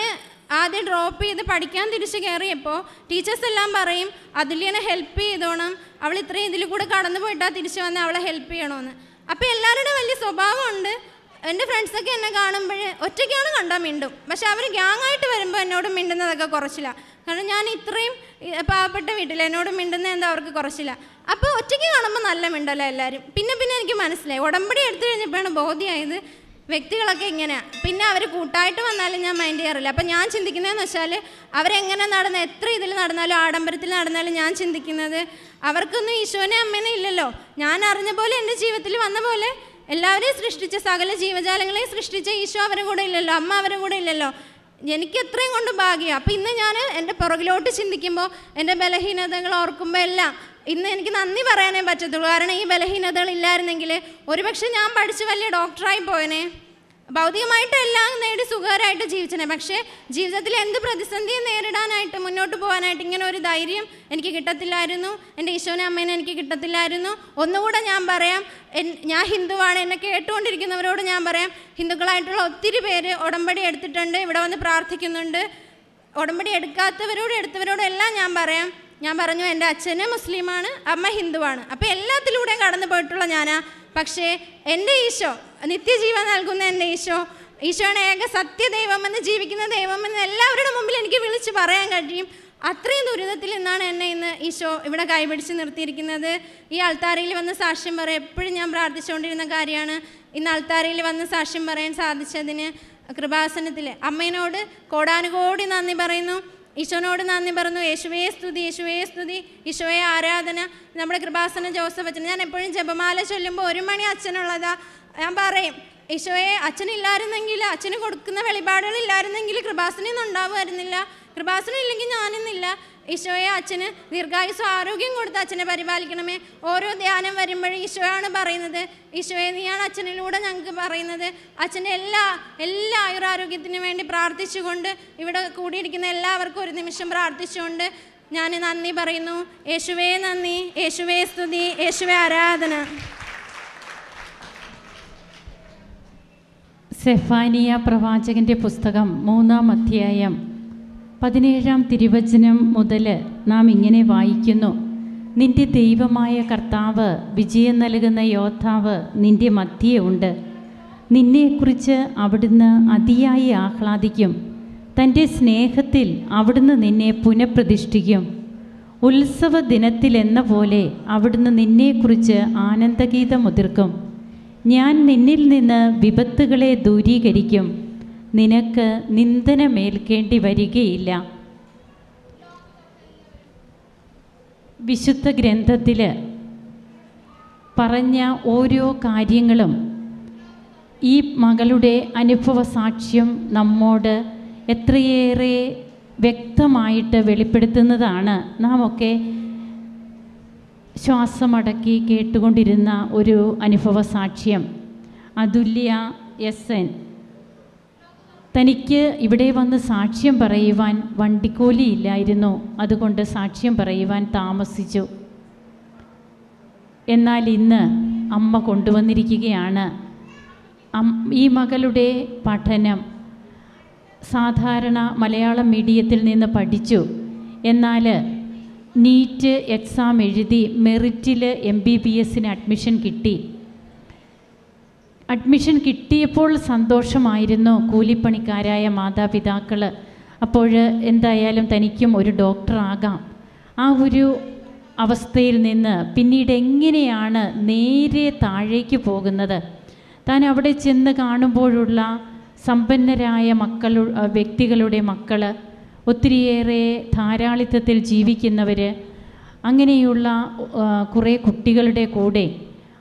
ആദ്യം ഡ്രോപ്പ് ചെയ്ത് പഠിക്കാൻ തിരിച്ച് കയറിയപ്പോൾ ടീച്ചേഴ്സ് എല്ലാം പറയും അതിലിനെ ഹെൽപ്പ് ചെയ്തോണം അവൾ ഇത്രയും ഇതിൽ കൂടെ കടന്നു പോയിട്ടാണ് തിരിച്ചു വന്ന് അവളെ ഹെൽപ്പ് ചെയ്യണമെന്ന് അപ്പോൾ എല്ലാവരുടെ വലിയ സ്വഭാവമുണ്ട് എൻ്റെ ഫ്രണ്ട്സൊക്കെ എന്നെ കാണുമ്പോൾ ഒറ്റയ്ക്കാണ് കണ്ടാൽ മിണ്ടും പക്ഷെ അവർ ഗ്യാങ് ആയിട്ട് വരുമ്പോൾ എന്നോട് മിണ്ടുന്നതൊക്കെ കുറച്ചില്ല കാരണം ഞാൻ ഇത്രയും പാവപ്പെട്ട വീട്ടിൽ എന്നോട് മിണ്ടുന്ന എന്താ അവർക്ക് കുറച്ചില്ല അപ്പോൾ ഒറ്റയ്ക്ക് കാണുമ്പോൾ നല്ല മിണ്ടല്ല എല്ലാവരും പിന്നെ പിന്നെ എനിക്ക് മനസ്സിലായി ഉടമ്പടി എടുത്തു കഴിഞ്ഞപ്പോഴാണ് ബോധ്യമായത് വ്യക്തികളൊക്കെ ഇങ്ങനെയാണ് പിന്നെ അവർ കൂട്ടായിട്ട് വന്നാലും ഞാൻ മൈൻഡ് ചെയ്യാറില്ല അപ്പം ഞാൻ ചിന്തിക്കുന്നതെന്ന് വെച്ചാൽ അവരെങ്ങനെ നടന്ന എത്ര ഇതിൽ നടന്നാലും ആഡംബരത്തിൽ നടന്നാലും ഞാൻ ചിന്തിക്കുന്നത് അവർക്കൊന്നും ഈശോനെ അമ്മേനെ ഇല്ലല്ലോ ഞാൻ അറിഞ്ഞ പോലെ എൻ്റെ ജീവിതത്തിൽ വന്ന പോലെ എല്ലാവരെയും സൃഷ്ടിച്ച സകല ജീവജാലങ്ങളെയും സൃഷ്ടിച്ച ഈശോ അവരുടെ കൂടെ ഇല്ലല്ലോ അമ്മ അവരുടെ കൂടെ ഇല്ലല്ലോ എനിക്ക് എത്രയും കൊണ്ട് ഭാഗ്യം അപ്പം ഇന്ന് ഞാൻ എൻ്റെ പുറകിലോട്ട് ചിന്തിക്കുമ്പോൾ എൻ്റെ ബലഹീനതകൾ ഓർക്കുമ്പോൾ എല്ലാം ഇന്ന് എനിക്ക് നന്ദി പറയാനേ പറ്റത്തുള്ളൂ കാരണം ഈ ബലഹീനതകൾ ഇല്ലായിരുന്നെങ്കിൽ ഒരുപക്ഷെ ഞാൻ പഠിച്ച് വലിയ ഡോക്ടറായി പോയനെ ഭൗതികമായിട്ടെല്ലാം നേടി സുഖകരമായിട്ട് ജീവിച്ചത് പക്ഷേ ജീവിതത്തിൽ എന്ത് പ്രതിസന്ധിയും നേരിടാനായിട്ട് മുന്നോട്ട് പോകാനായിട്ട് ഇങ്ങനെ ഒരു ധൈര്യം എനിക്ക് കിട്ടത്തില്ലായിരുന്നു എൻ്റെ ഈശോനെ അമ്മേനെ എനിക്ക് കിട്ടത്തില്ലായിരുന്നു ഒന്നുകൂടെ ഞാൻ പറയാം ഞാൻ ഹിന്ദുവാണ് എന്നെ കേട്ടുകൊണ്ടിരിക്കുന്നവരോട് ഞാൻ പറയാം ഹിന്ദുക്കളായിട്ടുള്ള ഒത്തിരി പേര് ഉടമ്പടി എടുത്തിട്ടുണ്ട് ഇവിടെ വന്ന് പ്രാർത്ഥിക്കുന്നുണ്ട് ഉടമ്പടി എടുക്കാത്തവരോട് എടുത്തവരോടും എല്ലാം ഞാൻ പറയാം ഞാൻ പറഞ്ഞു എൻ്റെ അച്ഛന് മുസ്ലിമാണ് അമ്മ ഹിന്ദുവാണ് അപ്പോൾ എല്ലാത്തിലൂടെയും കടന്നു പോയിട്ടുള്ള ഞാനാ പക്ഷേ എൻ്റെ ഈശോ നിത്യജീവൻ നൽകുന്ന എൻ്റെ ഈശോ ഈശോയുടെ ഏക സത്യദൈവമെന്ന് ജീവിക്കുന്ന ദൈവമെന്ന് എല്ലാവരുടെ മുമ്പിൽ എനിക്ക് വിളിച്ച് പറയാൻ കഴിയും അത്രയും ദുരിതത്തിൽ നിന്നാണ് എന്നെ ഇന്ന് ഈശോ ഇവിടെ കൈപിടിച്ച് നിർത്തിയിരിക്കുന്നത് ഈ അൾത്താരയിൽ വന്ന് സാക്ഷ്യം പറയും എപ്പോഴും ഞാൻ പ്രാർത്ഥിച്ചുകൊണ്ടിരുന്ന കാര്യമാണ് ഇന്ന് അൾത്താരയിൽ വന്ന് സാക്ഷ്യം പറയാൻ സാധിച്ചതിന് കൃപാസനത്തിൽ അമ്മേനോട് കോടാനുകോടി നന്ദി പറയുന്നു ഈശോനോട് നന്ദി പറഞ്ഞു യേശുവേ സ്തുതി യേശുവേ സ്തുതി ഈശോയെ ആരാധന നമ്മുടെ കൃപാസന ജോസഫ് അച്ഛൻ ഞാൻ എപ്പോഴും ജപമാല ചൊല്ലുമ്പോൾ ഒരു മണി അച്ഛനുള്ളതാ ഞാൻ പറയും ഈശോയെ അച്ഛനില്ലായിരുന്നെങ്കിൽ അച്ഛന് കൊടുക്കുന്ന വെളിപാടുകൾ ഇല്ലായിരുന്നെങ്കിൽ കൃപാസനയൊന്നും ഉണ്ടാവുമായിരുന്നില്ല കൃപാസന ഇല്ലെങ്കിൽ ഞാനൊന്നില്ല ഈശോയെ അച്ഛന് ദീർഘായുസ് ആരോഗ്യം കൊടുത്ത് അച്ഛനെ പരിപാലിക്കണമേ ഓരോ ധ്യാനം വരുമ്പോഴും ഈശോയാണ് പറയുന്നത് ഈശോയെ നീയാണ് അച്ഛനിലൂടെ ഞങ്ങൾക്ക് പറയുന്നത് അച്ഛൻ്റെ എല്ലാ എല്ലാ ആയുരാരോഗ്യത്തിനു വേണ്ടി പ്രാർത്ഥിച്ചുകൊണ്ട് ഇവിടെ കൂടിയിരിക്കുന്ന എല്ലാവർക്കും ഒരു നിമിഷം പ്രാർത്ഥിച്ചുകൊണ്ട് ഞാൻ നന്ദി പറയുന്നു യേശുവേ നന്ദി യേശുവേ സ്തുതി യേശുവേ ആരാധന സെഫാനിയ പ്രവാചകന്റെ പുസ്തകം മൂന്നാം അധ്യായം പതിനേഴാം തിരുവചനം മുതൽ നാം ഇങ്ങനെ വായിക്കുന്നു നിന്റെ ദൈവമായ കർത്താവ് വിജയം നൽകുന്ന യോദ്ധാവ് നിന്റെ മധ്യേ ഉണ്ട് നിന്നെക്കുറിച്ച് അവിടുന്ന് അതിയായി ആഹ്ലാദിക്കും തൻ്റെ സ്നേഹത്തിൽ അവിടുന്ന് നിന്നെ പുനഃപ്രതിഷ്ഠിക്കും ഉത്സവ ദിനത്തിലെന്ന പോലെ അവിടുന്ന് നിന്നെക്കുറിച്ച് ആനന്ദഗീതം മുതിർക്കും ഞാൻ നിന്നിൽ നിന്ന് വിപത്തുകളെ ദൂരീകരിക്കും നിനക്ക് നിന്ദനമേൽക്കേണ്ടി വരികയില്ല വിശുദ്ധ ഗ്രന്ഥത്തിൽ പറഞ്ഞ ഓരോ കാര്യങ്ങളും ഈ മകളുടെ അനുഭവ സാക്ഷ്യം നമ്മോട് എത്രയേറെ വ്യക്തമായിട്ട് വെളിപ്പെടുത്തുന്നതാണ് നാം ഒക്കെ ശ്വാസമടക്കി കേട്ടുകൊണ്ടിരുന്ന ഒരു അനുഭവ സാക്ഷ്യം അതുല്യ എസ് എൻ തനിക്ക് ഇവിടെ വന്ന് സാക്ഷ്യം പറയുവാൻ വണ്ടിക്കോലി ഇല്ലായിരുന്നു അതുകൊണ്ട് സാക്ഷ്യം പറയുവാൻ താമസിച്ചു എന്നാൽ ഇന്ന് അമ്മ കൊണ്ടുവന്നിരിക്കുകയാണ് ഈ മകളുടെ പഠനം സാധാരണ മലയാളം മീഡിയത്തിൽ നിന്ന് പഠിച്ചു എന്നാൽ നീറ്റ് എക്സാം എഴുതി മെറിറ്റിൽ എം ബി ബി എസിന് അഡ്മിഷൻ കിട്ടി അഡ്മിഷൻ കിട്ടിയപ്പോൾ സന്തോഷമായിരുന്നു കൂലിപ്പണിക്കാരായ മാതാപിതാക്കൾ അപ്പോൾ എന്തായാലും തനിക്കും ഒരു ഡോക്ടറാകാം ആ ഒരു അവസ്ഥയിൽ നിന്ന് പിന്നീട് എങ്ങനെയാണ് നേരെ താഴേക്ക് പോകുന്നത് താൻ അവിടെ ചെന്ന് കാണുമ്പോഴുള്ള സമ്പന്നരായ മക്കൾ വ്യക്തികളുടെ മക്കൾ ഒത്തിരിയേറെ ധാരാളിത്തത്തിൽ ജീവിക്കുന്നവർ അങ്ങനെയുള്ള കുറേ കുട്ടികളുടെ കൂടെ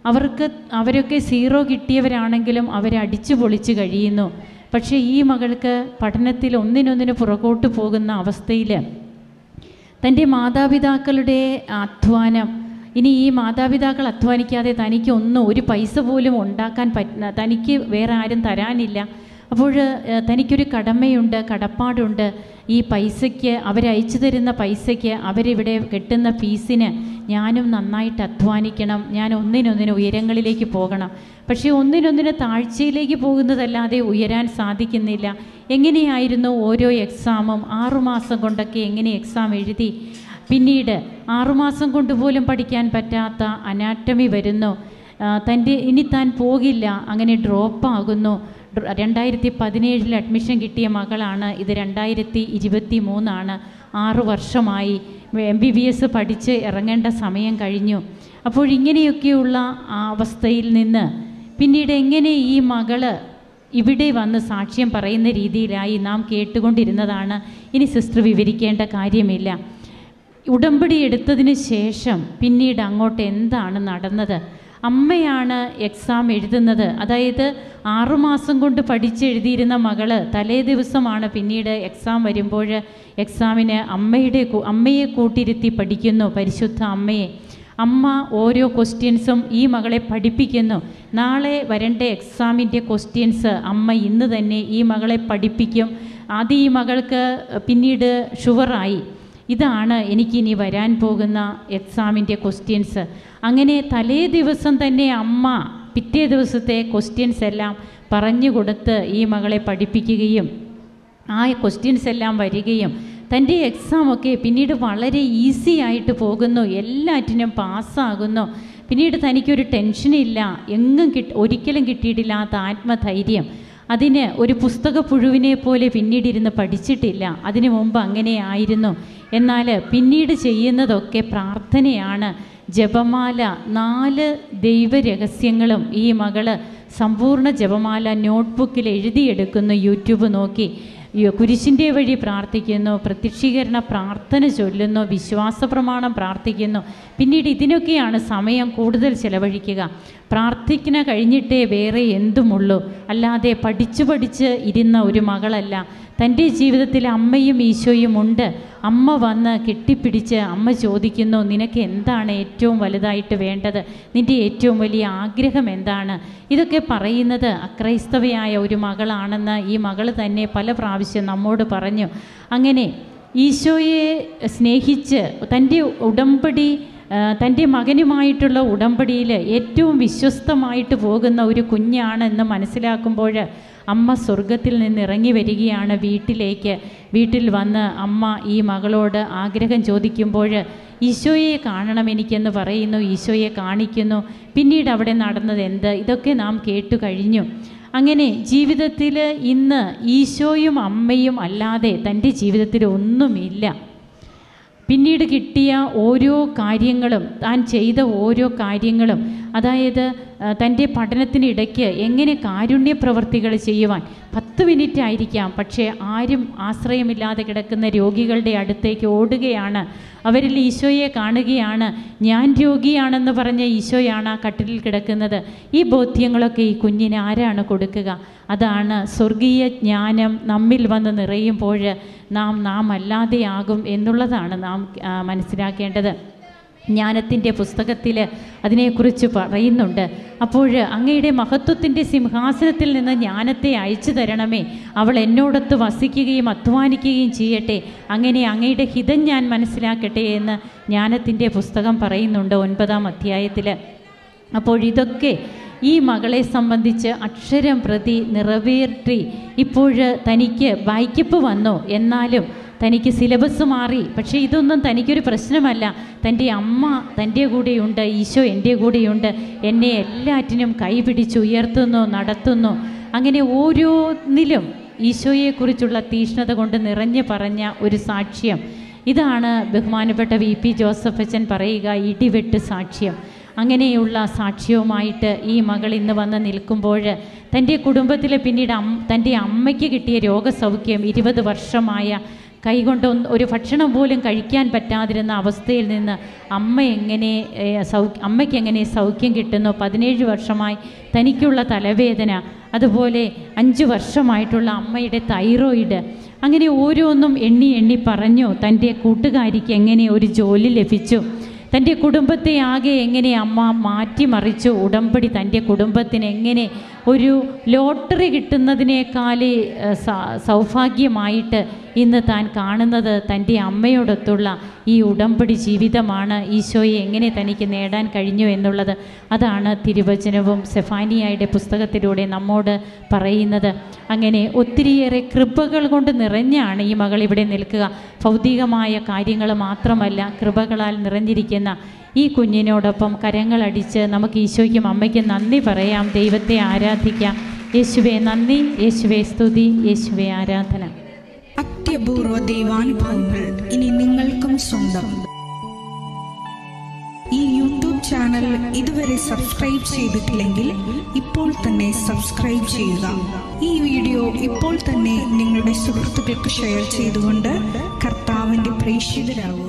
അവർക്ക് അവരൊക്കെ സീറോ കിട്ടിയവരാണെങ്കിലും അവരടിച്ചു പൊളിച്ച് കഴിയുന്നു പക്ഷേ ഈ മകൾക്ക് പഠനത്തിൽ ഒന്നിനൊന്നിന് പുറകോട്ട് പോകുന്ന അവസ്ഥയിൽ തൻ്റെ മാതാപിതാക്കളുടെ അധ്വാനം ഇനി ഈ മാതാപിതാക്കൾ അധ്വാനിക്കാതെ തനിക്ക് ഒന്നും ഒരു പൈസ പോലും ഉണ്ടാക്കാൻ പറ്റുന്ന തനിക്ക് വേറെ ആരും തരാനില്ല അപ്പോൾ തനിക്കൊരു കടമയുണ്ട് കടപ്പാടുണ്ട് ഈ പൈസയ്ക്ക് അവരയച്ചു തരുന്ന പൈസയ്ക്ക് അവരിവിടെ കെട്ടുന്ന ഫീസിന് ഞാനും നന്നായിട്ട് അധ്വാനിക്കണം ഞാൻ ഒന്നിനൊന്നിന് ഉയരങ്ങളിലേക്ക് പോകണം പക്ഷേ ഒന്നിനൊന്നിന് താഴ്ചയിലേക്ക് പോകുന്നതല്ലാതെ ഉയരാൻ സാധിക്കുന്നില്ല എങ്ങനെയായിരുന്നു ഓരോ എക്സാമും ആറുമാസം കൊണ്ടൊക്കെ എങ്ങനെ എക്സാം എഴുതി പിന്നീട് ആറുമാസം കൊണ്ടുപോലും പഠിക്കാൻ പറ്റാത്ത അനാറ്റമി വരുന്നു തൻ്റെ ഇനി താൻ പോകില്ല അങ്ങനെ ഡ്രോപ്പ് ആകുന്നു രണ്ടായിരത്തി പതിനേഴിൽ അഡ്മിഷൻ കിട്ടിയ മകളാണ് ഇത് രണ്ടായിരത്തി ഇരുപത്തി മൂന്നാണ് ആറു വർഷമായി എം ബി ബി എസ് പഠിച്ച് ഇറങ്ങേണ്ട സമയം കഴിഞ്ഞു അപ്പോൾ ആ അവസ്ഥയിൽ നിന്ന് പിന്നീട് എങ്ങനെ ഈ മകള് ഇവിടെ വന്ന് സാക്ഷ്യം പറയുന്ന രീതിയിലായി നാം കേട്ടുകൊണ്ടിരുന്നതാണ് ഇനി സിസ്റ്റർ വിവരിക്കേണ്ട കാര്യമില്ല ഉടമ്പടി എടുത്തതിന് ശേഷം പിന്നീട് അങ്ങോട്ട് എന്താണ് നടന്നത് അമ്മയാണ് എക്സാം എഴുതുന്നത് അതായത് ആറുമാസം കൊണ്ട് പഠിച്ചെഴുതിയിരുന്ന മകൾ തലേ ദിവസമാണ് പിന്നീട് എക്സാം വരുമ്പോൾ എക്സാമിന് അമ്മയുടെ അമ്മയെ കൂട്ടിരുത്തി പഠിക്കുന്നു പരിശുദ്ധ അമ്മയെ അമ്മ ഓരോ ക്വസ്റ്റ്യൻസും ഈ മകളെ പഠിപ്പിക്കുന്നു നാളെ വരേണ്ട എക്സാമിൻ്റെ ക്വസ്റ്റ്യൻസ് അമ്മ ഇന്ന് തന്നെ ഈ മകളെ പഠിപ്പിക്കും അത് ഈ മകൾക്ക് പിന്നീട് ഷുവറായി ഇതാണ് എനിക്ക് ഇനി വരാൻ പോകുന്ന എക്സാമിൻ്റെ ക്വസ്റ്റ്യൻസ് അങ്ങനെ തലേ ദിവസം തന്നെ അമ്മ പിറ്റേ ദിവസത്തെ ക്വസ്റ്റ്യൻസ് എല്ലാം പറഞ്ഞു കൊടുത്ത് ഈ മകളെ പഠിപ്പിക്കുകയും ആ ക്വസ്റ്റ്യൻസ് എല്ലാം വരികയും തൻ്റെ എക്സാമൊക്കെ പിന്നീട് വളരെ ഈസി ആയിട്ട് പോകുന്നു എല്ലാറ്റിനും പാസ്സാകുന്നു പിന്നീട് തനിക്കൊരു ടെൻഷനില്ല എങ്ങും കിട്ട ഒരിക്കലും കിട്ടിയിട്ടില്ലാത്ത ആത്മധൈര്യം അതിന് ഒരു പുസ്തക പുഴുവിനെ പോലെ പിന്നീടിരുന്ന് പഠിച്ചിട്ടില്ല അതിനു മുമ്പ് അങ്ങനെ ആയിരുന്നു എന്നാൽ പിന്നീട് ചെയ്യുന്നതൊക്കെ പ്രാർത്ഥനയാണ് ജപമാല നാല് ദൈവരഹസ്യങ്ങളും ഈ മകള് സമ്പൂർണ്ണ ജപമാല നോട്ട്ബുക്കിൽ എഴുതിയെടുക്കുന്നു യൂട്യൂബ് നോക്കി കുരിശിൻ്റെ വഴി പ്രാർത്ഥിക്കുന്നു പ്രത്യക്ഷീകരണ പ്രാർത്ഥന ചൊല്ലുന്നു വിശ്വാസ പ്രമാണം പ്രാർത്ഥിക്കുന്നു പിന്നീട് ഇതിനൊക്കെയാണ് സമയം കൂടുതൽ ചിലവഴിക്കുക പ്രാർത്ഥിക്കുന്ന കഴിഞ്ഞിട്ടേ വേറെ എന്തുമുള്ളൂ അല്ലാതെ പഠിച്ചു പഠിച്ച് ഇരുന്ന ഒരു മകളല്ല തൻ്റെ ജീവിതത്തിൽ അമ്മയും ഈശോയും ഉണ്ട് അമ്മ വന്ന് കെട്ടിപ്പിടിച്ച് അമ്മ ചോദിക്കുന്നു നിനക്ക് എന്താണ് ഏറ്റവും വലുതായിട്ട് വേണ്ടത് നിൻ്റെ ഏറ്റവും വലിയ ആഗ്രഹം എന്താണ് ഇതൊക്കെ പറയുന്നത് അക്രൈസ്തവയായ ഒരു മകളാണെന്ന് ഈ മകൾ തന്നെ പല പ്രാവശ്യം നമ്മോട് പറഞ്ഞു അങ്ങനെ ഈശോയെ സ്നേഹിച്ച് തൻ്റെ ഉടമ്പടി തൻ്റെ മകനുമായിട്ടുള്ള ഉടമ്പടിയിൽ ഏറ്റവും വിശ്വസ്തമായിട്ട് പോകുന്ന ഒരു കുഞ്ഞാണെന്ന് മനസ്സിലാക്കുമ്പോൾ അമ്മ സ്വർഗത്തിൽ നിന്ന് ഇറങ്ങി വരികയാണ് വീട്ടിലേക്ക് വീട്ടിൽ വന്ന് അമ്മ ഈ മകളോട് ആഗ്രഹം ചോദിക്കുമ്പോൾ ഈശോയെ കാണണം എനിക്കെന്ന് പറയുന്നു ഈശോയെ കാണിക്കുന്നു പിന്നീട് അവിടെ നടന്നത് എന്ത് ഇതൊക്കെ നാം കേട്ടു കഴിഞ്ഞു അങ്ങനെ ജീവിതത്തിൽ ഇന്ന് ഈശോയും അമ്മയും അല്ലാതെ തൻ്റെ ജീവിതത്തിൽ ഒന്നുമില്ല പിന്നീട് കിട്ടിയ ഓരോ കാര്യങ്ങളും താൻ ചെയ്ത ഓരോ കാര്യങ്ങളും അതായത് തൻ്റെ പഠനത്തിനിടയ്ക്ക് എങ്ങനെ കാരുണ്യ പ്രവർത്തികൾ ചെയ്യുവാൻ പത്ത് മിനിറ്റ് ആയിരിക്കാം പക്ഷേ ആരും ആശ്രയമില്ലാതെ കിടക്കുന്ന രോഗികളുടെ അടുത്തേക്ക് ഓടുകയാണ് അവരിൽ ഈശോയെ കാണുകയാണ് ഞാൻ രോഗിയാണെന്ന് പറഞ്ഞ ഈശോയാണ് ആ കട്ടിലിൽ കിടക്കുന്നത് ഈ ബോധ്യങ്ങളൊക്കെ ഈ കുഞ്ഞിന് ആരാണ് കൊടുക്കുക അതാണ് സ്വർഗീയ ജ്ഞാനം നമ്മിൽ വന്ന് നിറയുമ്പോൾ നാം നാം അല്ലാതെയാകും എന്നുള്ളതാണ് നാം മനസ്സിലാക്കേണ്ടത് ജ്ഞാനത്തിൻ്റെ പുസ്തകത്തിൽ അതിനെക്കുറിച്ച് പറയുന്നുണ്ട് അപ്പോൾ അങ്ങയുടെ മഹത്വത്തിൻ്റെ സിംഹാസനത്തിൽ നിന്ന് ജ്ഞാനത്തെ അയച്ചു തരണമേ അവൾ എന്നോടൊത്ത് വസിക്കുകയും അധ്വാനിക്കുകയും ചെയ്യട്ടെ അങ്ങനെ അങ്ങയുടെ ഹിതം ഞാൻ മനസ്സിലാക്കട്ടെ എന്ന് ജ്ഞാനത്തിൻ്റെ പുസ്തകം പറയുന്നുണ്ട് ഒൻപതാം അധ്യായത്തിൽ അപ്പോൾ ഇതൊക്കെ ഈ മകളെ സംബന്ധിച്ച് അക്ഷരം പ്രതി നിറവേറ്റി ഇപ്പോൾ തനിക്ക് വായിക്കപ്പ് വന്നോ എന്നാലും തനിക്ക് സിലബസ് മാറി പക്ഷേ ഇതൊന്നും തനിക്കൊരു പ്രശ്നമല്ല തൻ്റെ അമ്മ തൻ്റെ കൂടെയുണ്ട് ഈശോ എൻ്റെ കൂടെയുണ്ട് എന്നെ എല്ലാറ്റിനും കൈപിടിച്ച് ഉയർത്തുന്നു നടത്തുന്നു അങ്ങനെ ഓരോന്നിലും ഈശോയെക്കുറിച്ചുള്ള തീഷ്ണത കൊണ്ട് നിറഞ്ഞു പറഞ്ഞ ഒരു സാക്ഷ്യം ഇതാണ് ബഹുമാനപ്പെട്ട വി പി ജോസഫ് അച്ഛൻ പറയുക ഇടിവെട്ട് സാക്ഷ്യം അങ്ങനെയുള്ള സാക്ഷ്യവുമായിട്ട് ഈ മകൾ ഇന്ന് വന്ന് നിൽക്കുമ്പോൾ തൻ്റെ കുടുംബത്തിലെ പിന്നീട് അം തൻ്റെ അമ്മയ്ക്ക് കിട്ടിയ രോഗസൗഖ്യം ഇരുപത് വർഷമായ കൈകൊണ്ട് ഒരു ഭക്ഷണം പോലും കഴിക്കാൻ പറ്റാതിരുന്ന അവസ്ഥയിൽ നിന്ന് അമ്മ എങ്ങനെ സൗ അമ്മയ്ക്ക് എങ്ങനെ സൗഖ്യം കിട്ടുന്നു പതിനേഴ് വർഷമായി തനിക്കുള്ള തലവേദന അതുപോലെ അഞ്ച് വർഷമായിട്ടുള്ള അമ്മയുടെ തൈറോയിഡ് അങ്ങനെ ഓരോന്നും എണ്ണി എണ്ണി പറഞ്ഞു തൻ്റെ കൂട്ടുകാരിക്ക് എങ്ങനെ ഒരു ജോലി ലഭിച്ചു തൻ്റെ കുടുംബത്തെ ആകെ എങ്ങനെ അമ്മ മാറ്റിമറിച്ചു ഉടമ്പടി തൻ്റെ കുടുംബത്തിന് എങ്ങനെ ഒരു ലോട്ടറി കിട്ടുന്നതിനേക്കാൾ സൗഭാഗ്യമായിട്ട് ഇന്ന് താൻ കാണുന്നത് തൻ്റെ അമ്മയോടൊത്തുള്ള ഈ ഉടമ്പടി ജീവിതമാണ് ഈശോയെ എങ്ങനെ തനിക്ക് നേടാൻ കഴിഞ്ഞു എന്നുള്ളത് അതാണ് തിരുവചനവും സെഫാനിയായുടെ പുസ്തകത്തിലൂടെ നമ്മോട് പറയുന്നത് അങ്ങനെ ഒത്തിരിയേറെ കൃപകൾ കൊണ്ട് നിറഞ്ഞാണ് ഈ മകൾ ഇവിടെ നിൽക്കുക ഭൗതികമായ കാര്യങ്ങൾ മാത്രമല്ല കൃപകളാൽ നിറഞ്ഞിരിക്കുന്ന ഈ കുഞ്ഞിനോടൊപ്പം കരങ്ങളടിച്ച് നമുക്ക് ഈശോയ്ക്കും അമ്മയ്ക്കും നന്ദി പറയാം ദൈവത്തെ ആരാധിക്കാം യേശുവെ നന്ദി യേശുവെ സ്തുതി യേശുവെ ആരാധന അത്യപൂർവ ദൈവാനുഭവങ്ങൾ ഇനി നിങ്ങൾക്കും സ്വന്തം ഈ യൂട്യൂബ് ചാനൽ ഇതുവരെ സബ്സ്ക്രൈബ് ചെയ്തിട്ടില്ലെങ്കിൽ ഇപ്പോൾ തന്നെ സബ്സ്ക്രൈബ് ചെയ്യുക ഈ വീഡിയോ ഇപ്പോൾ തന്നെ നിങ്ങളുടെ സുഹൃത്തുക്കൾക്ക് ഷെയർ ചെയ്തുകൊണ്ട് കർത്താവിൻ്റെ പ്രേക്ഷിതരാകുക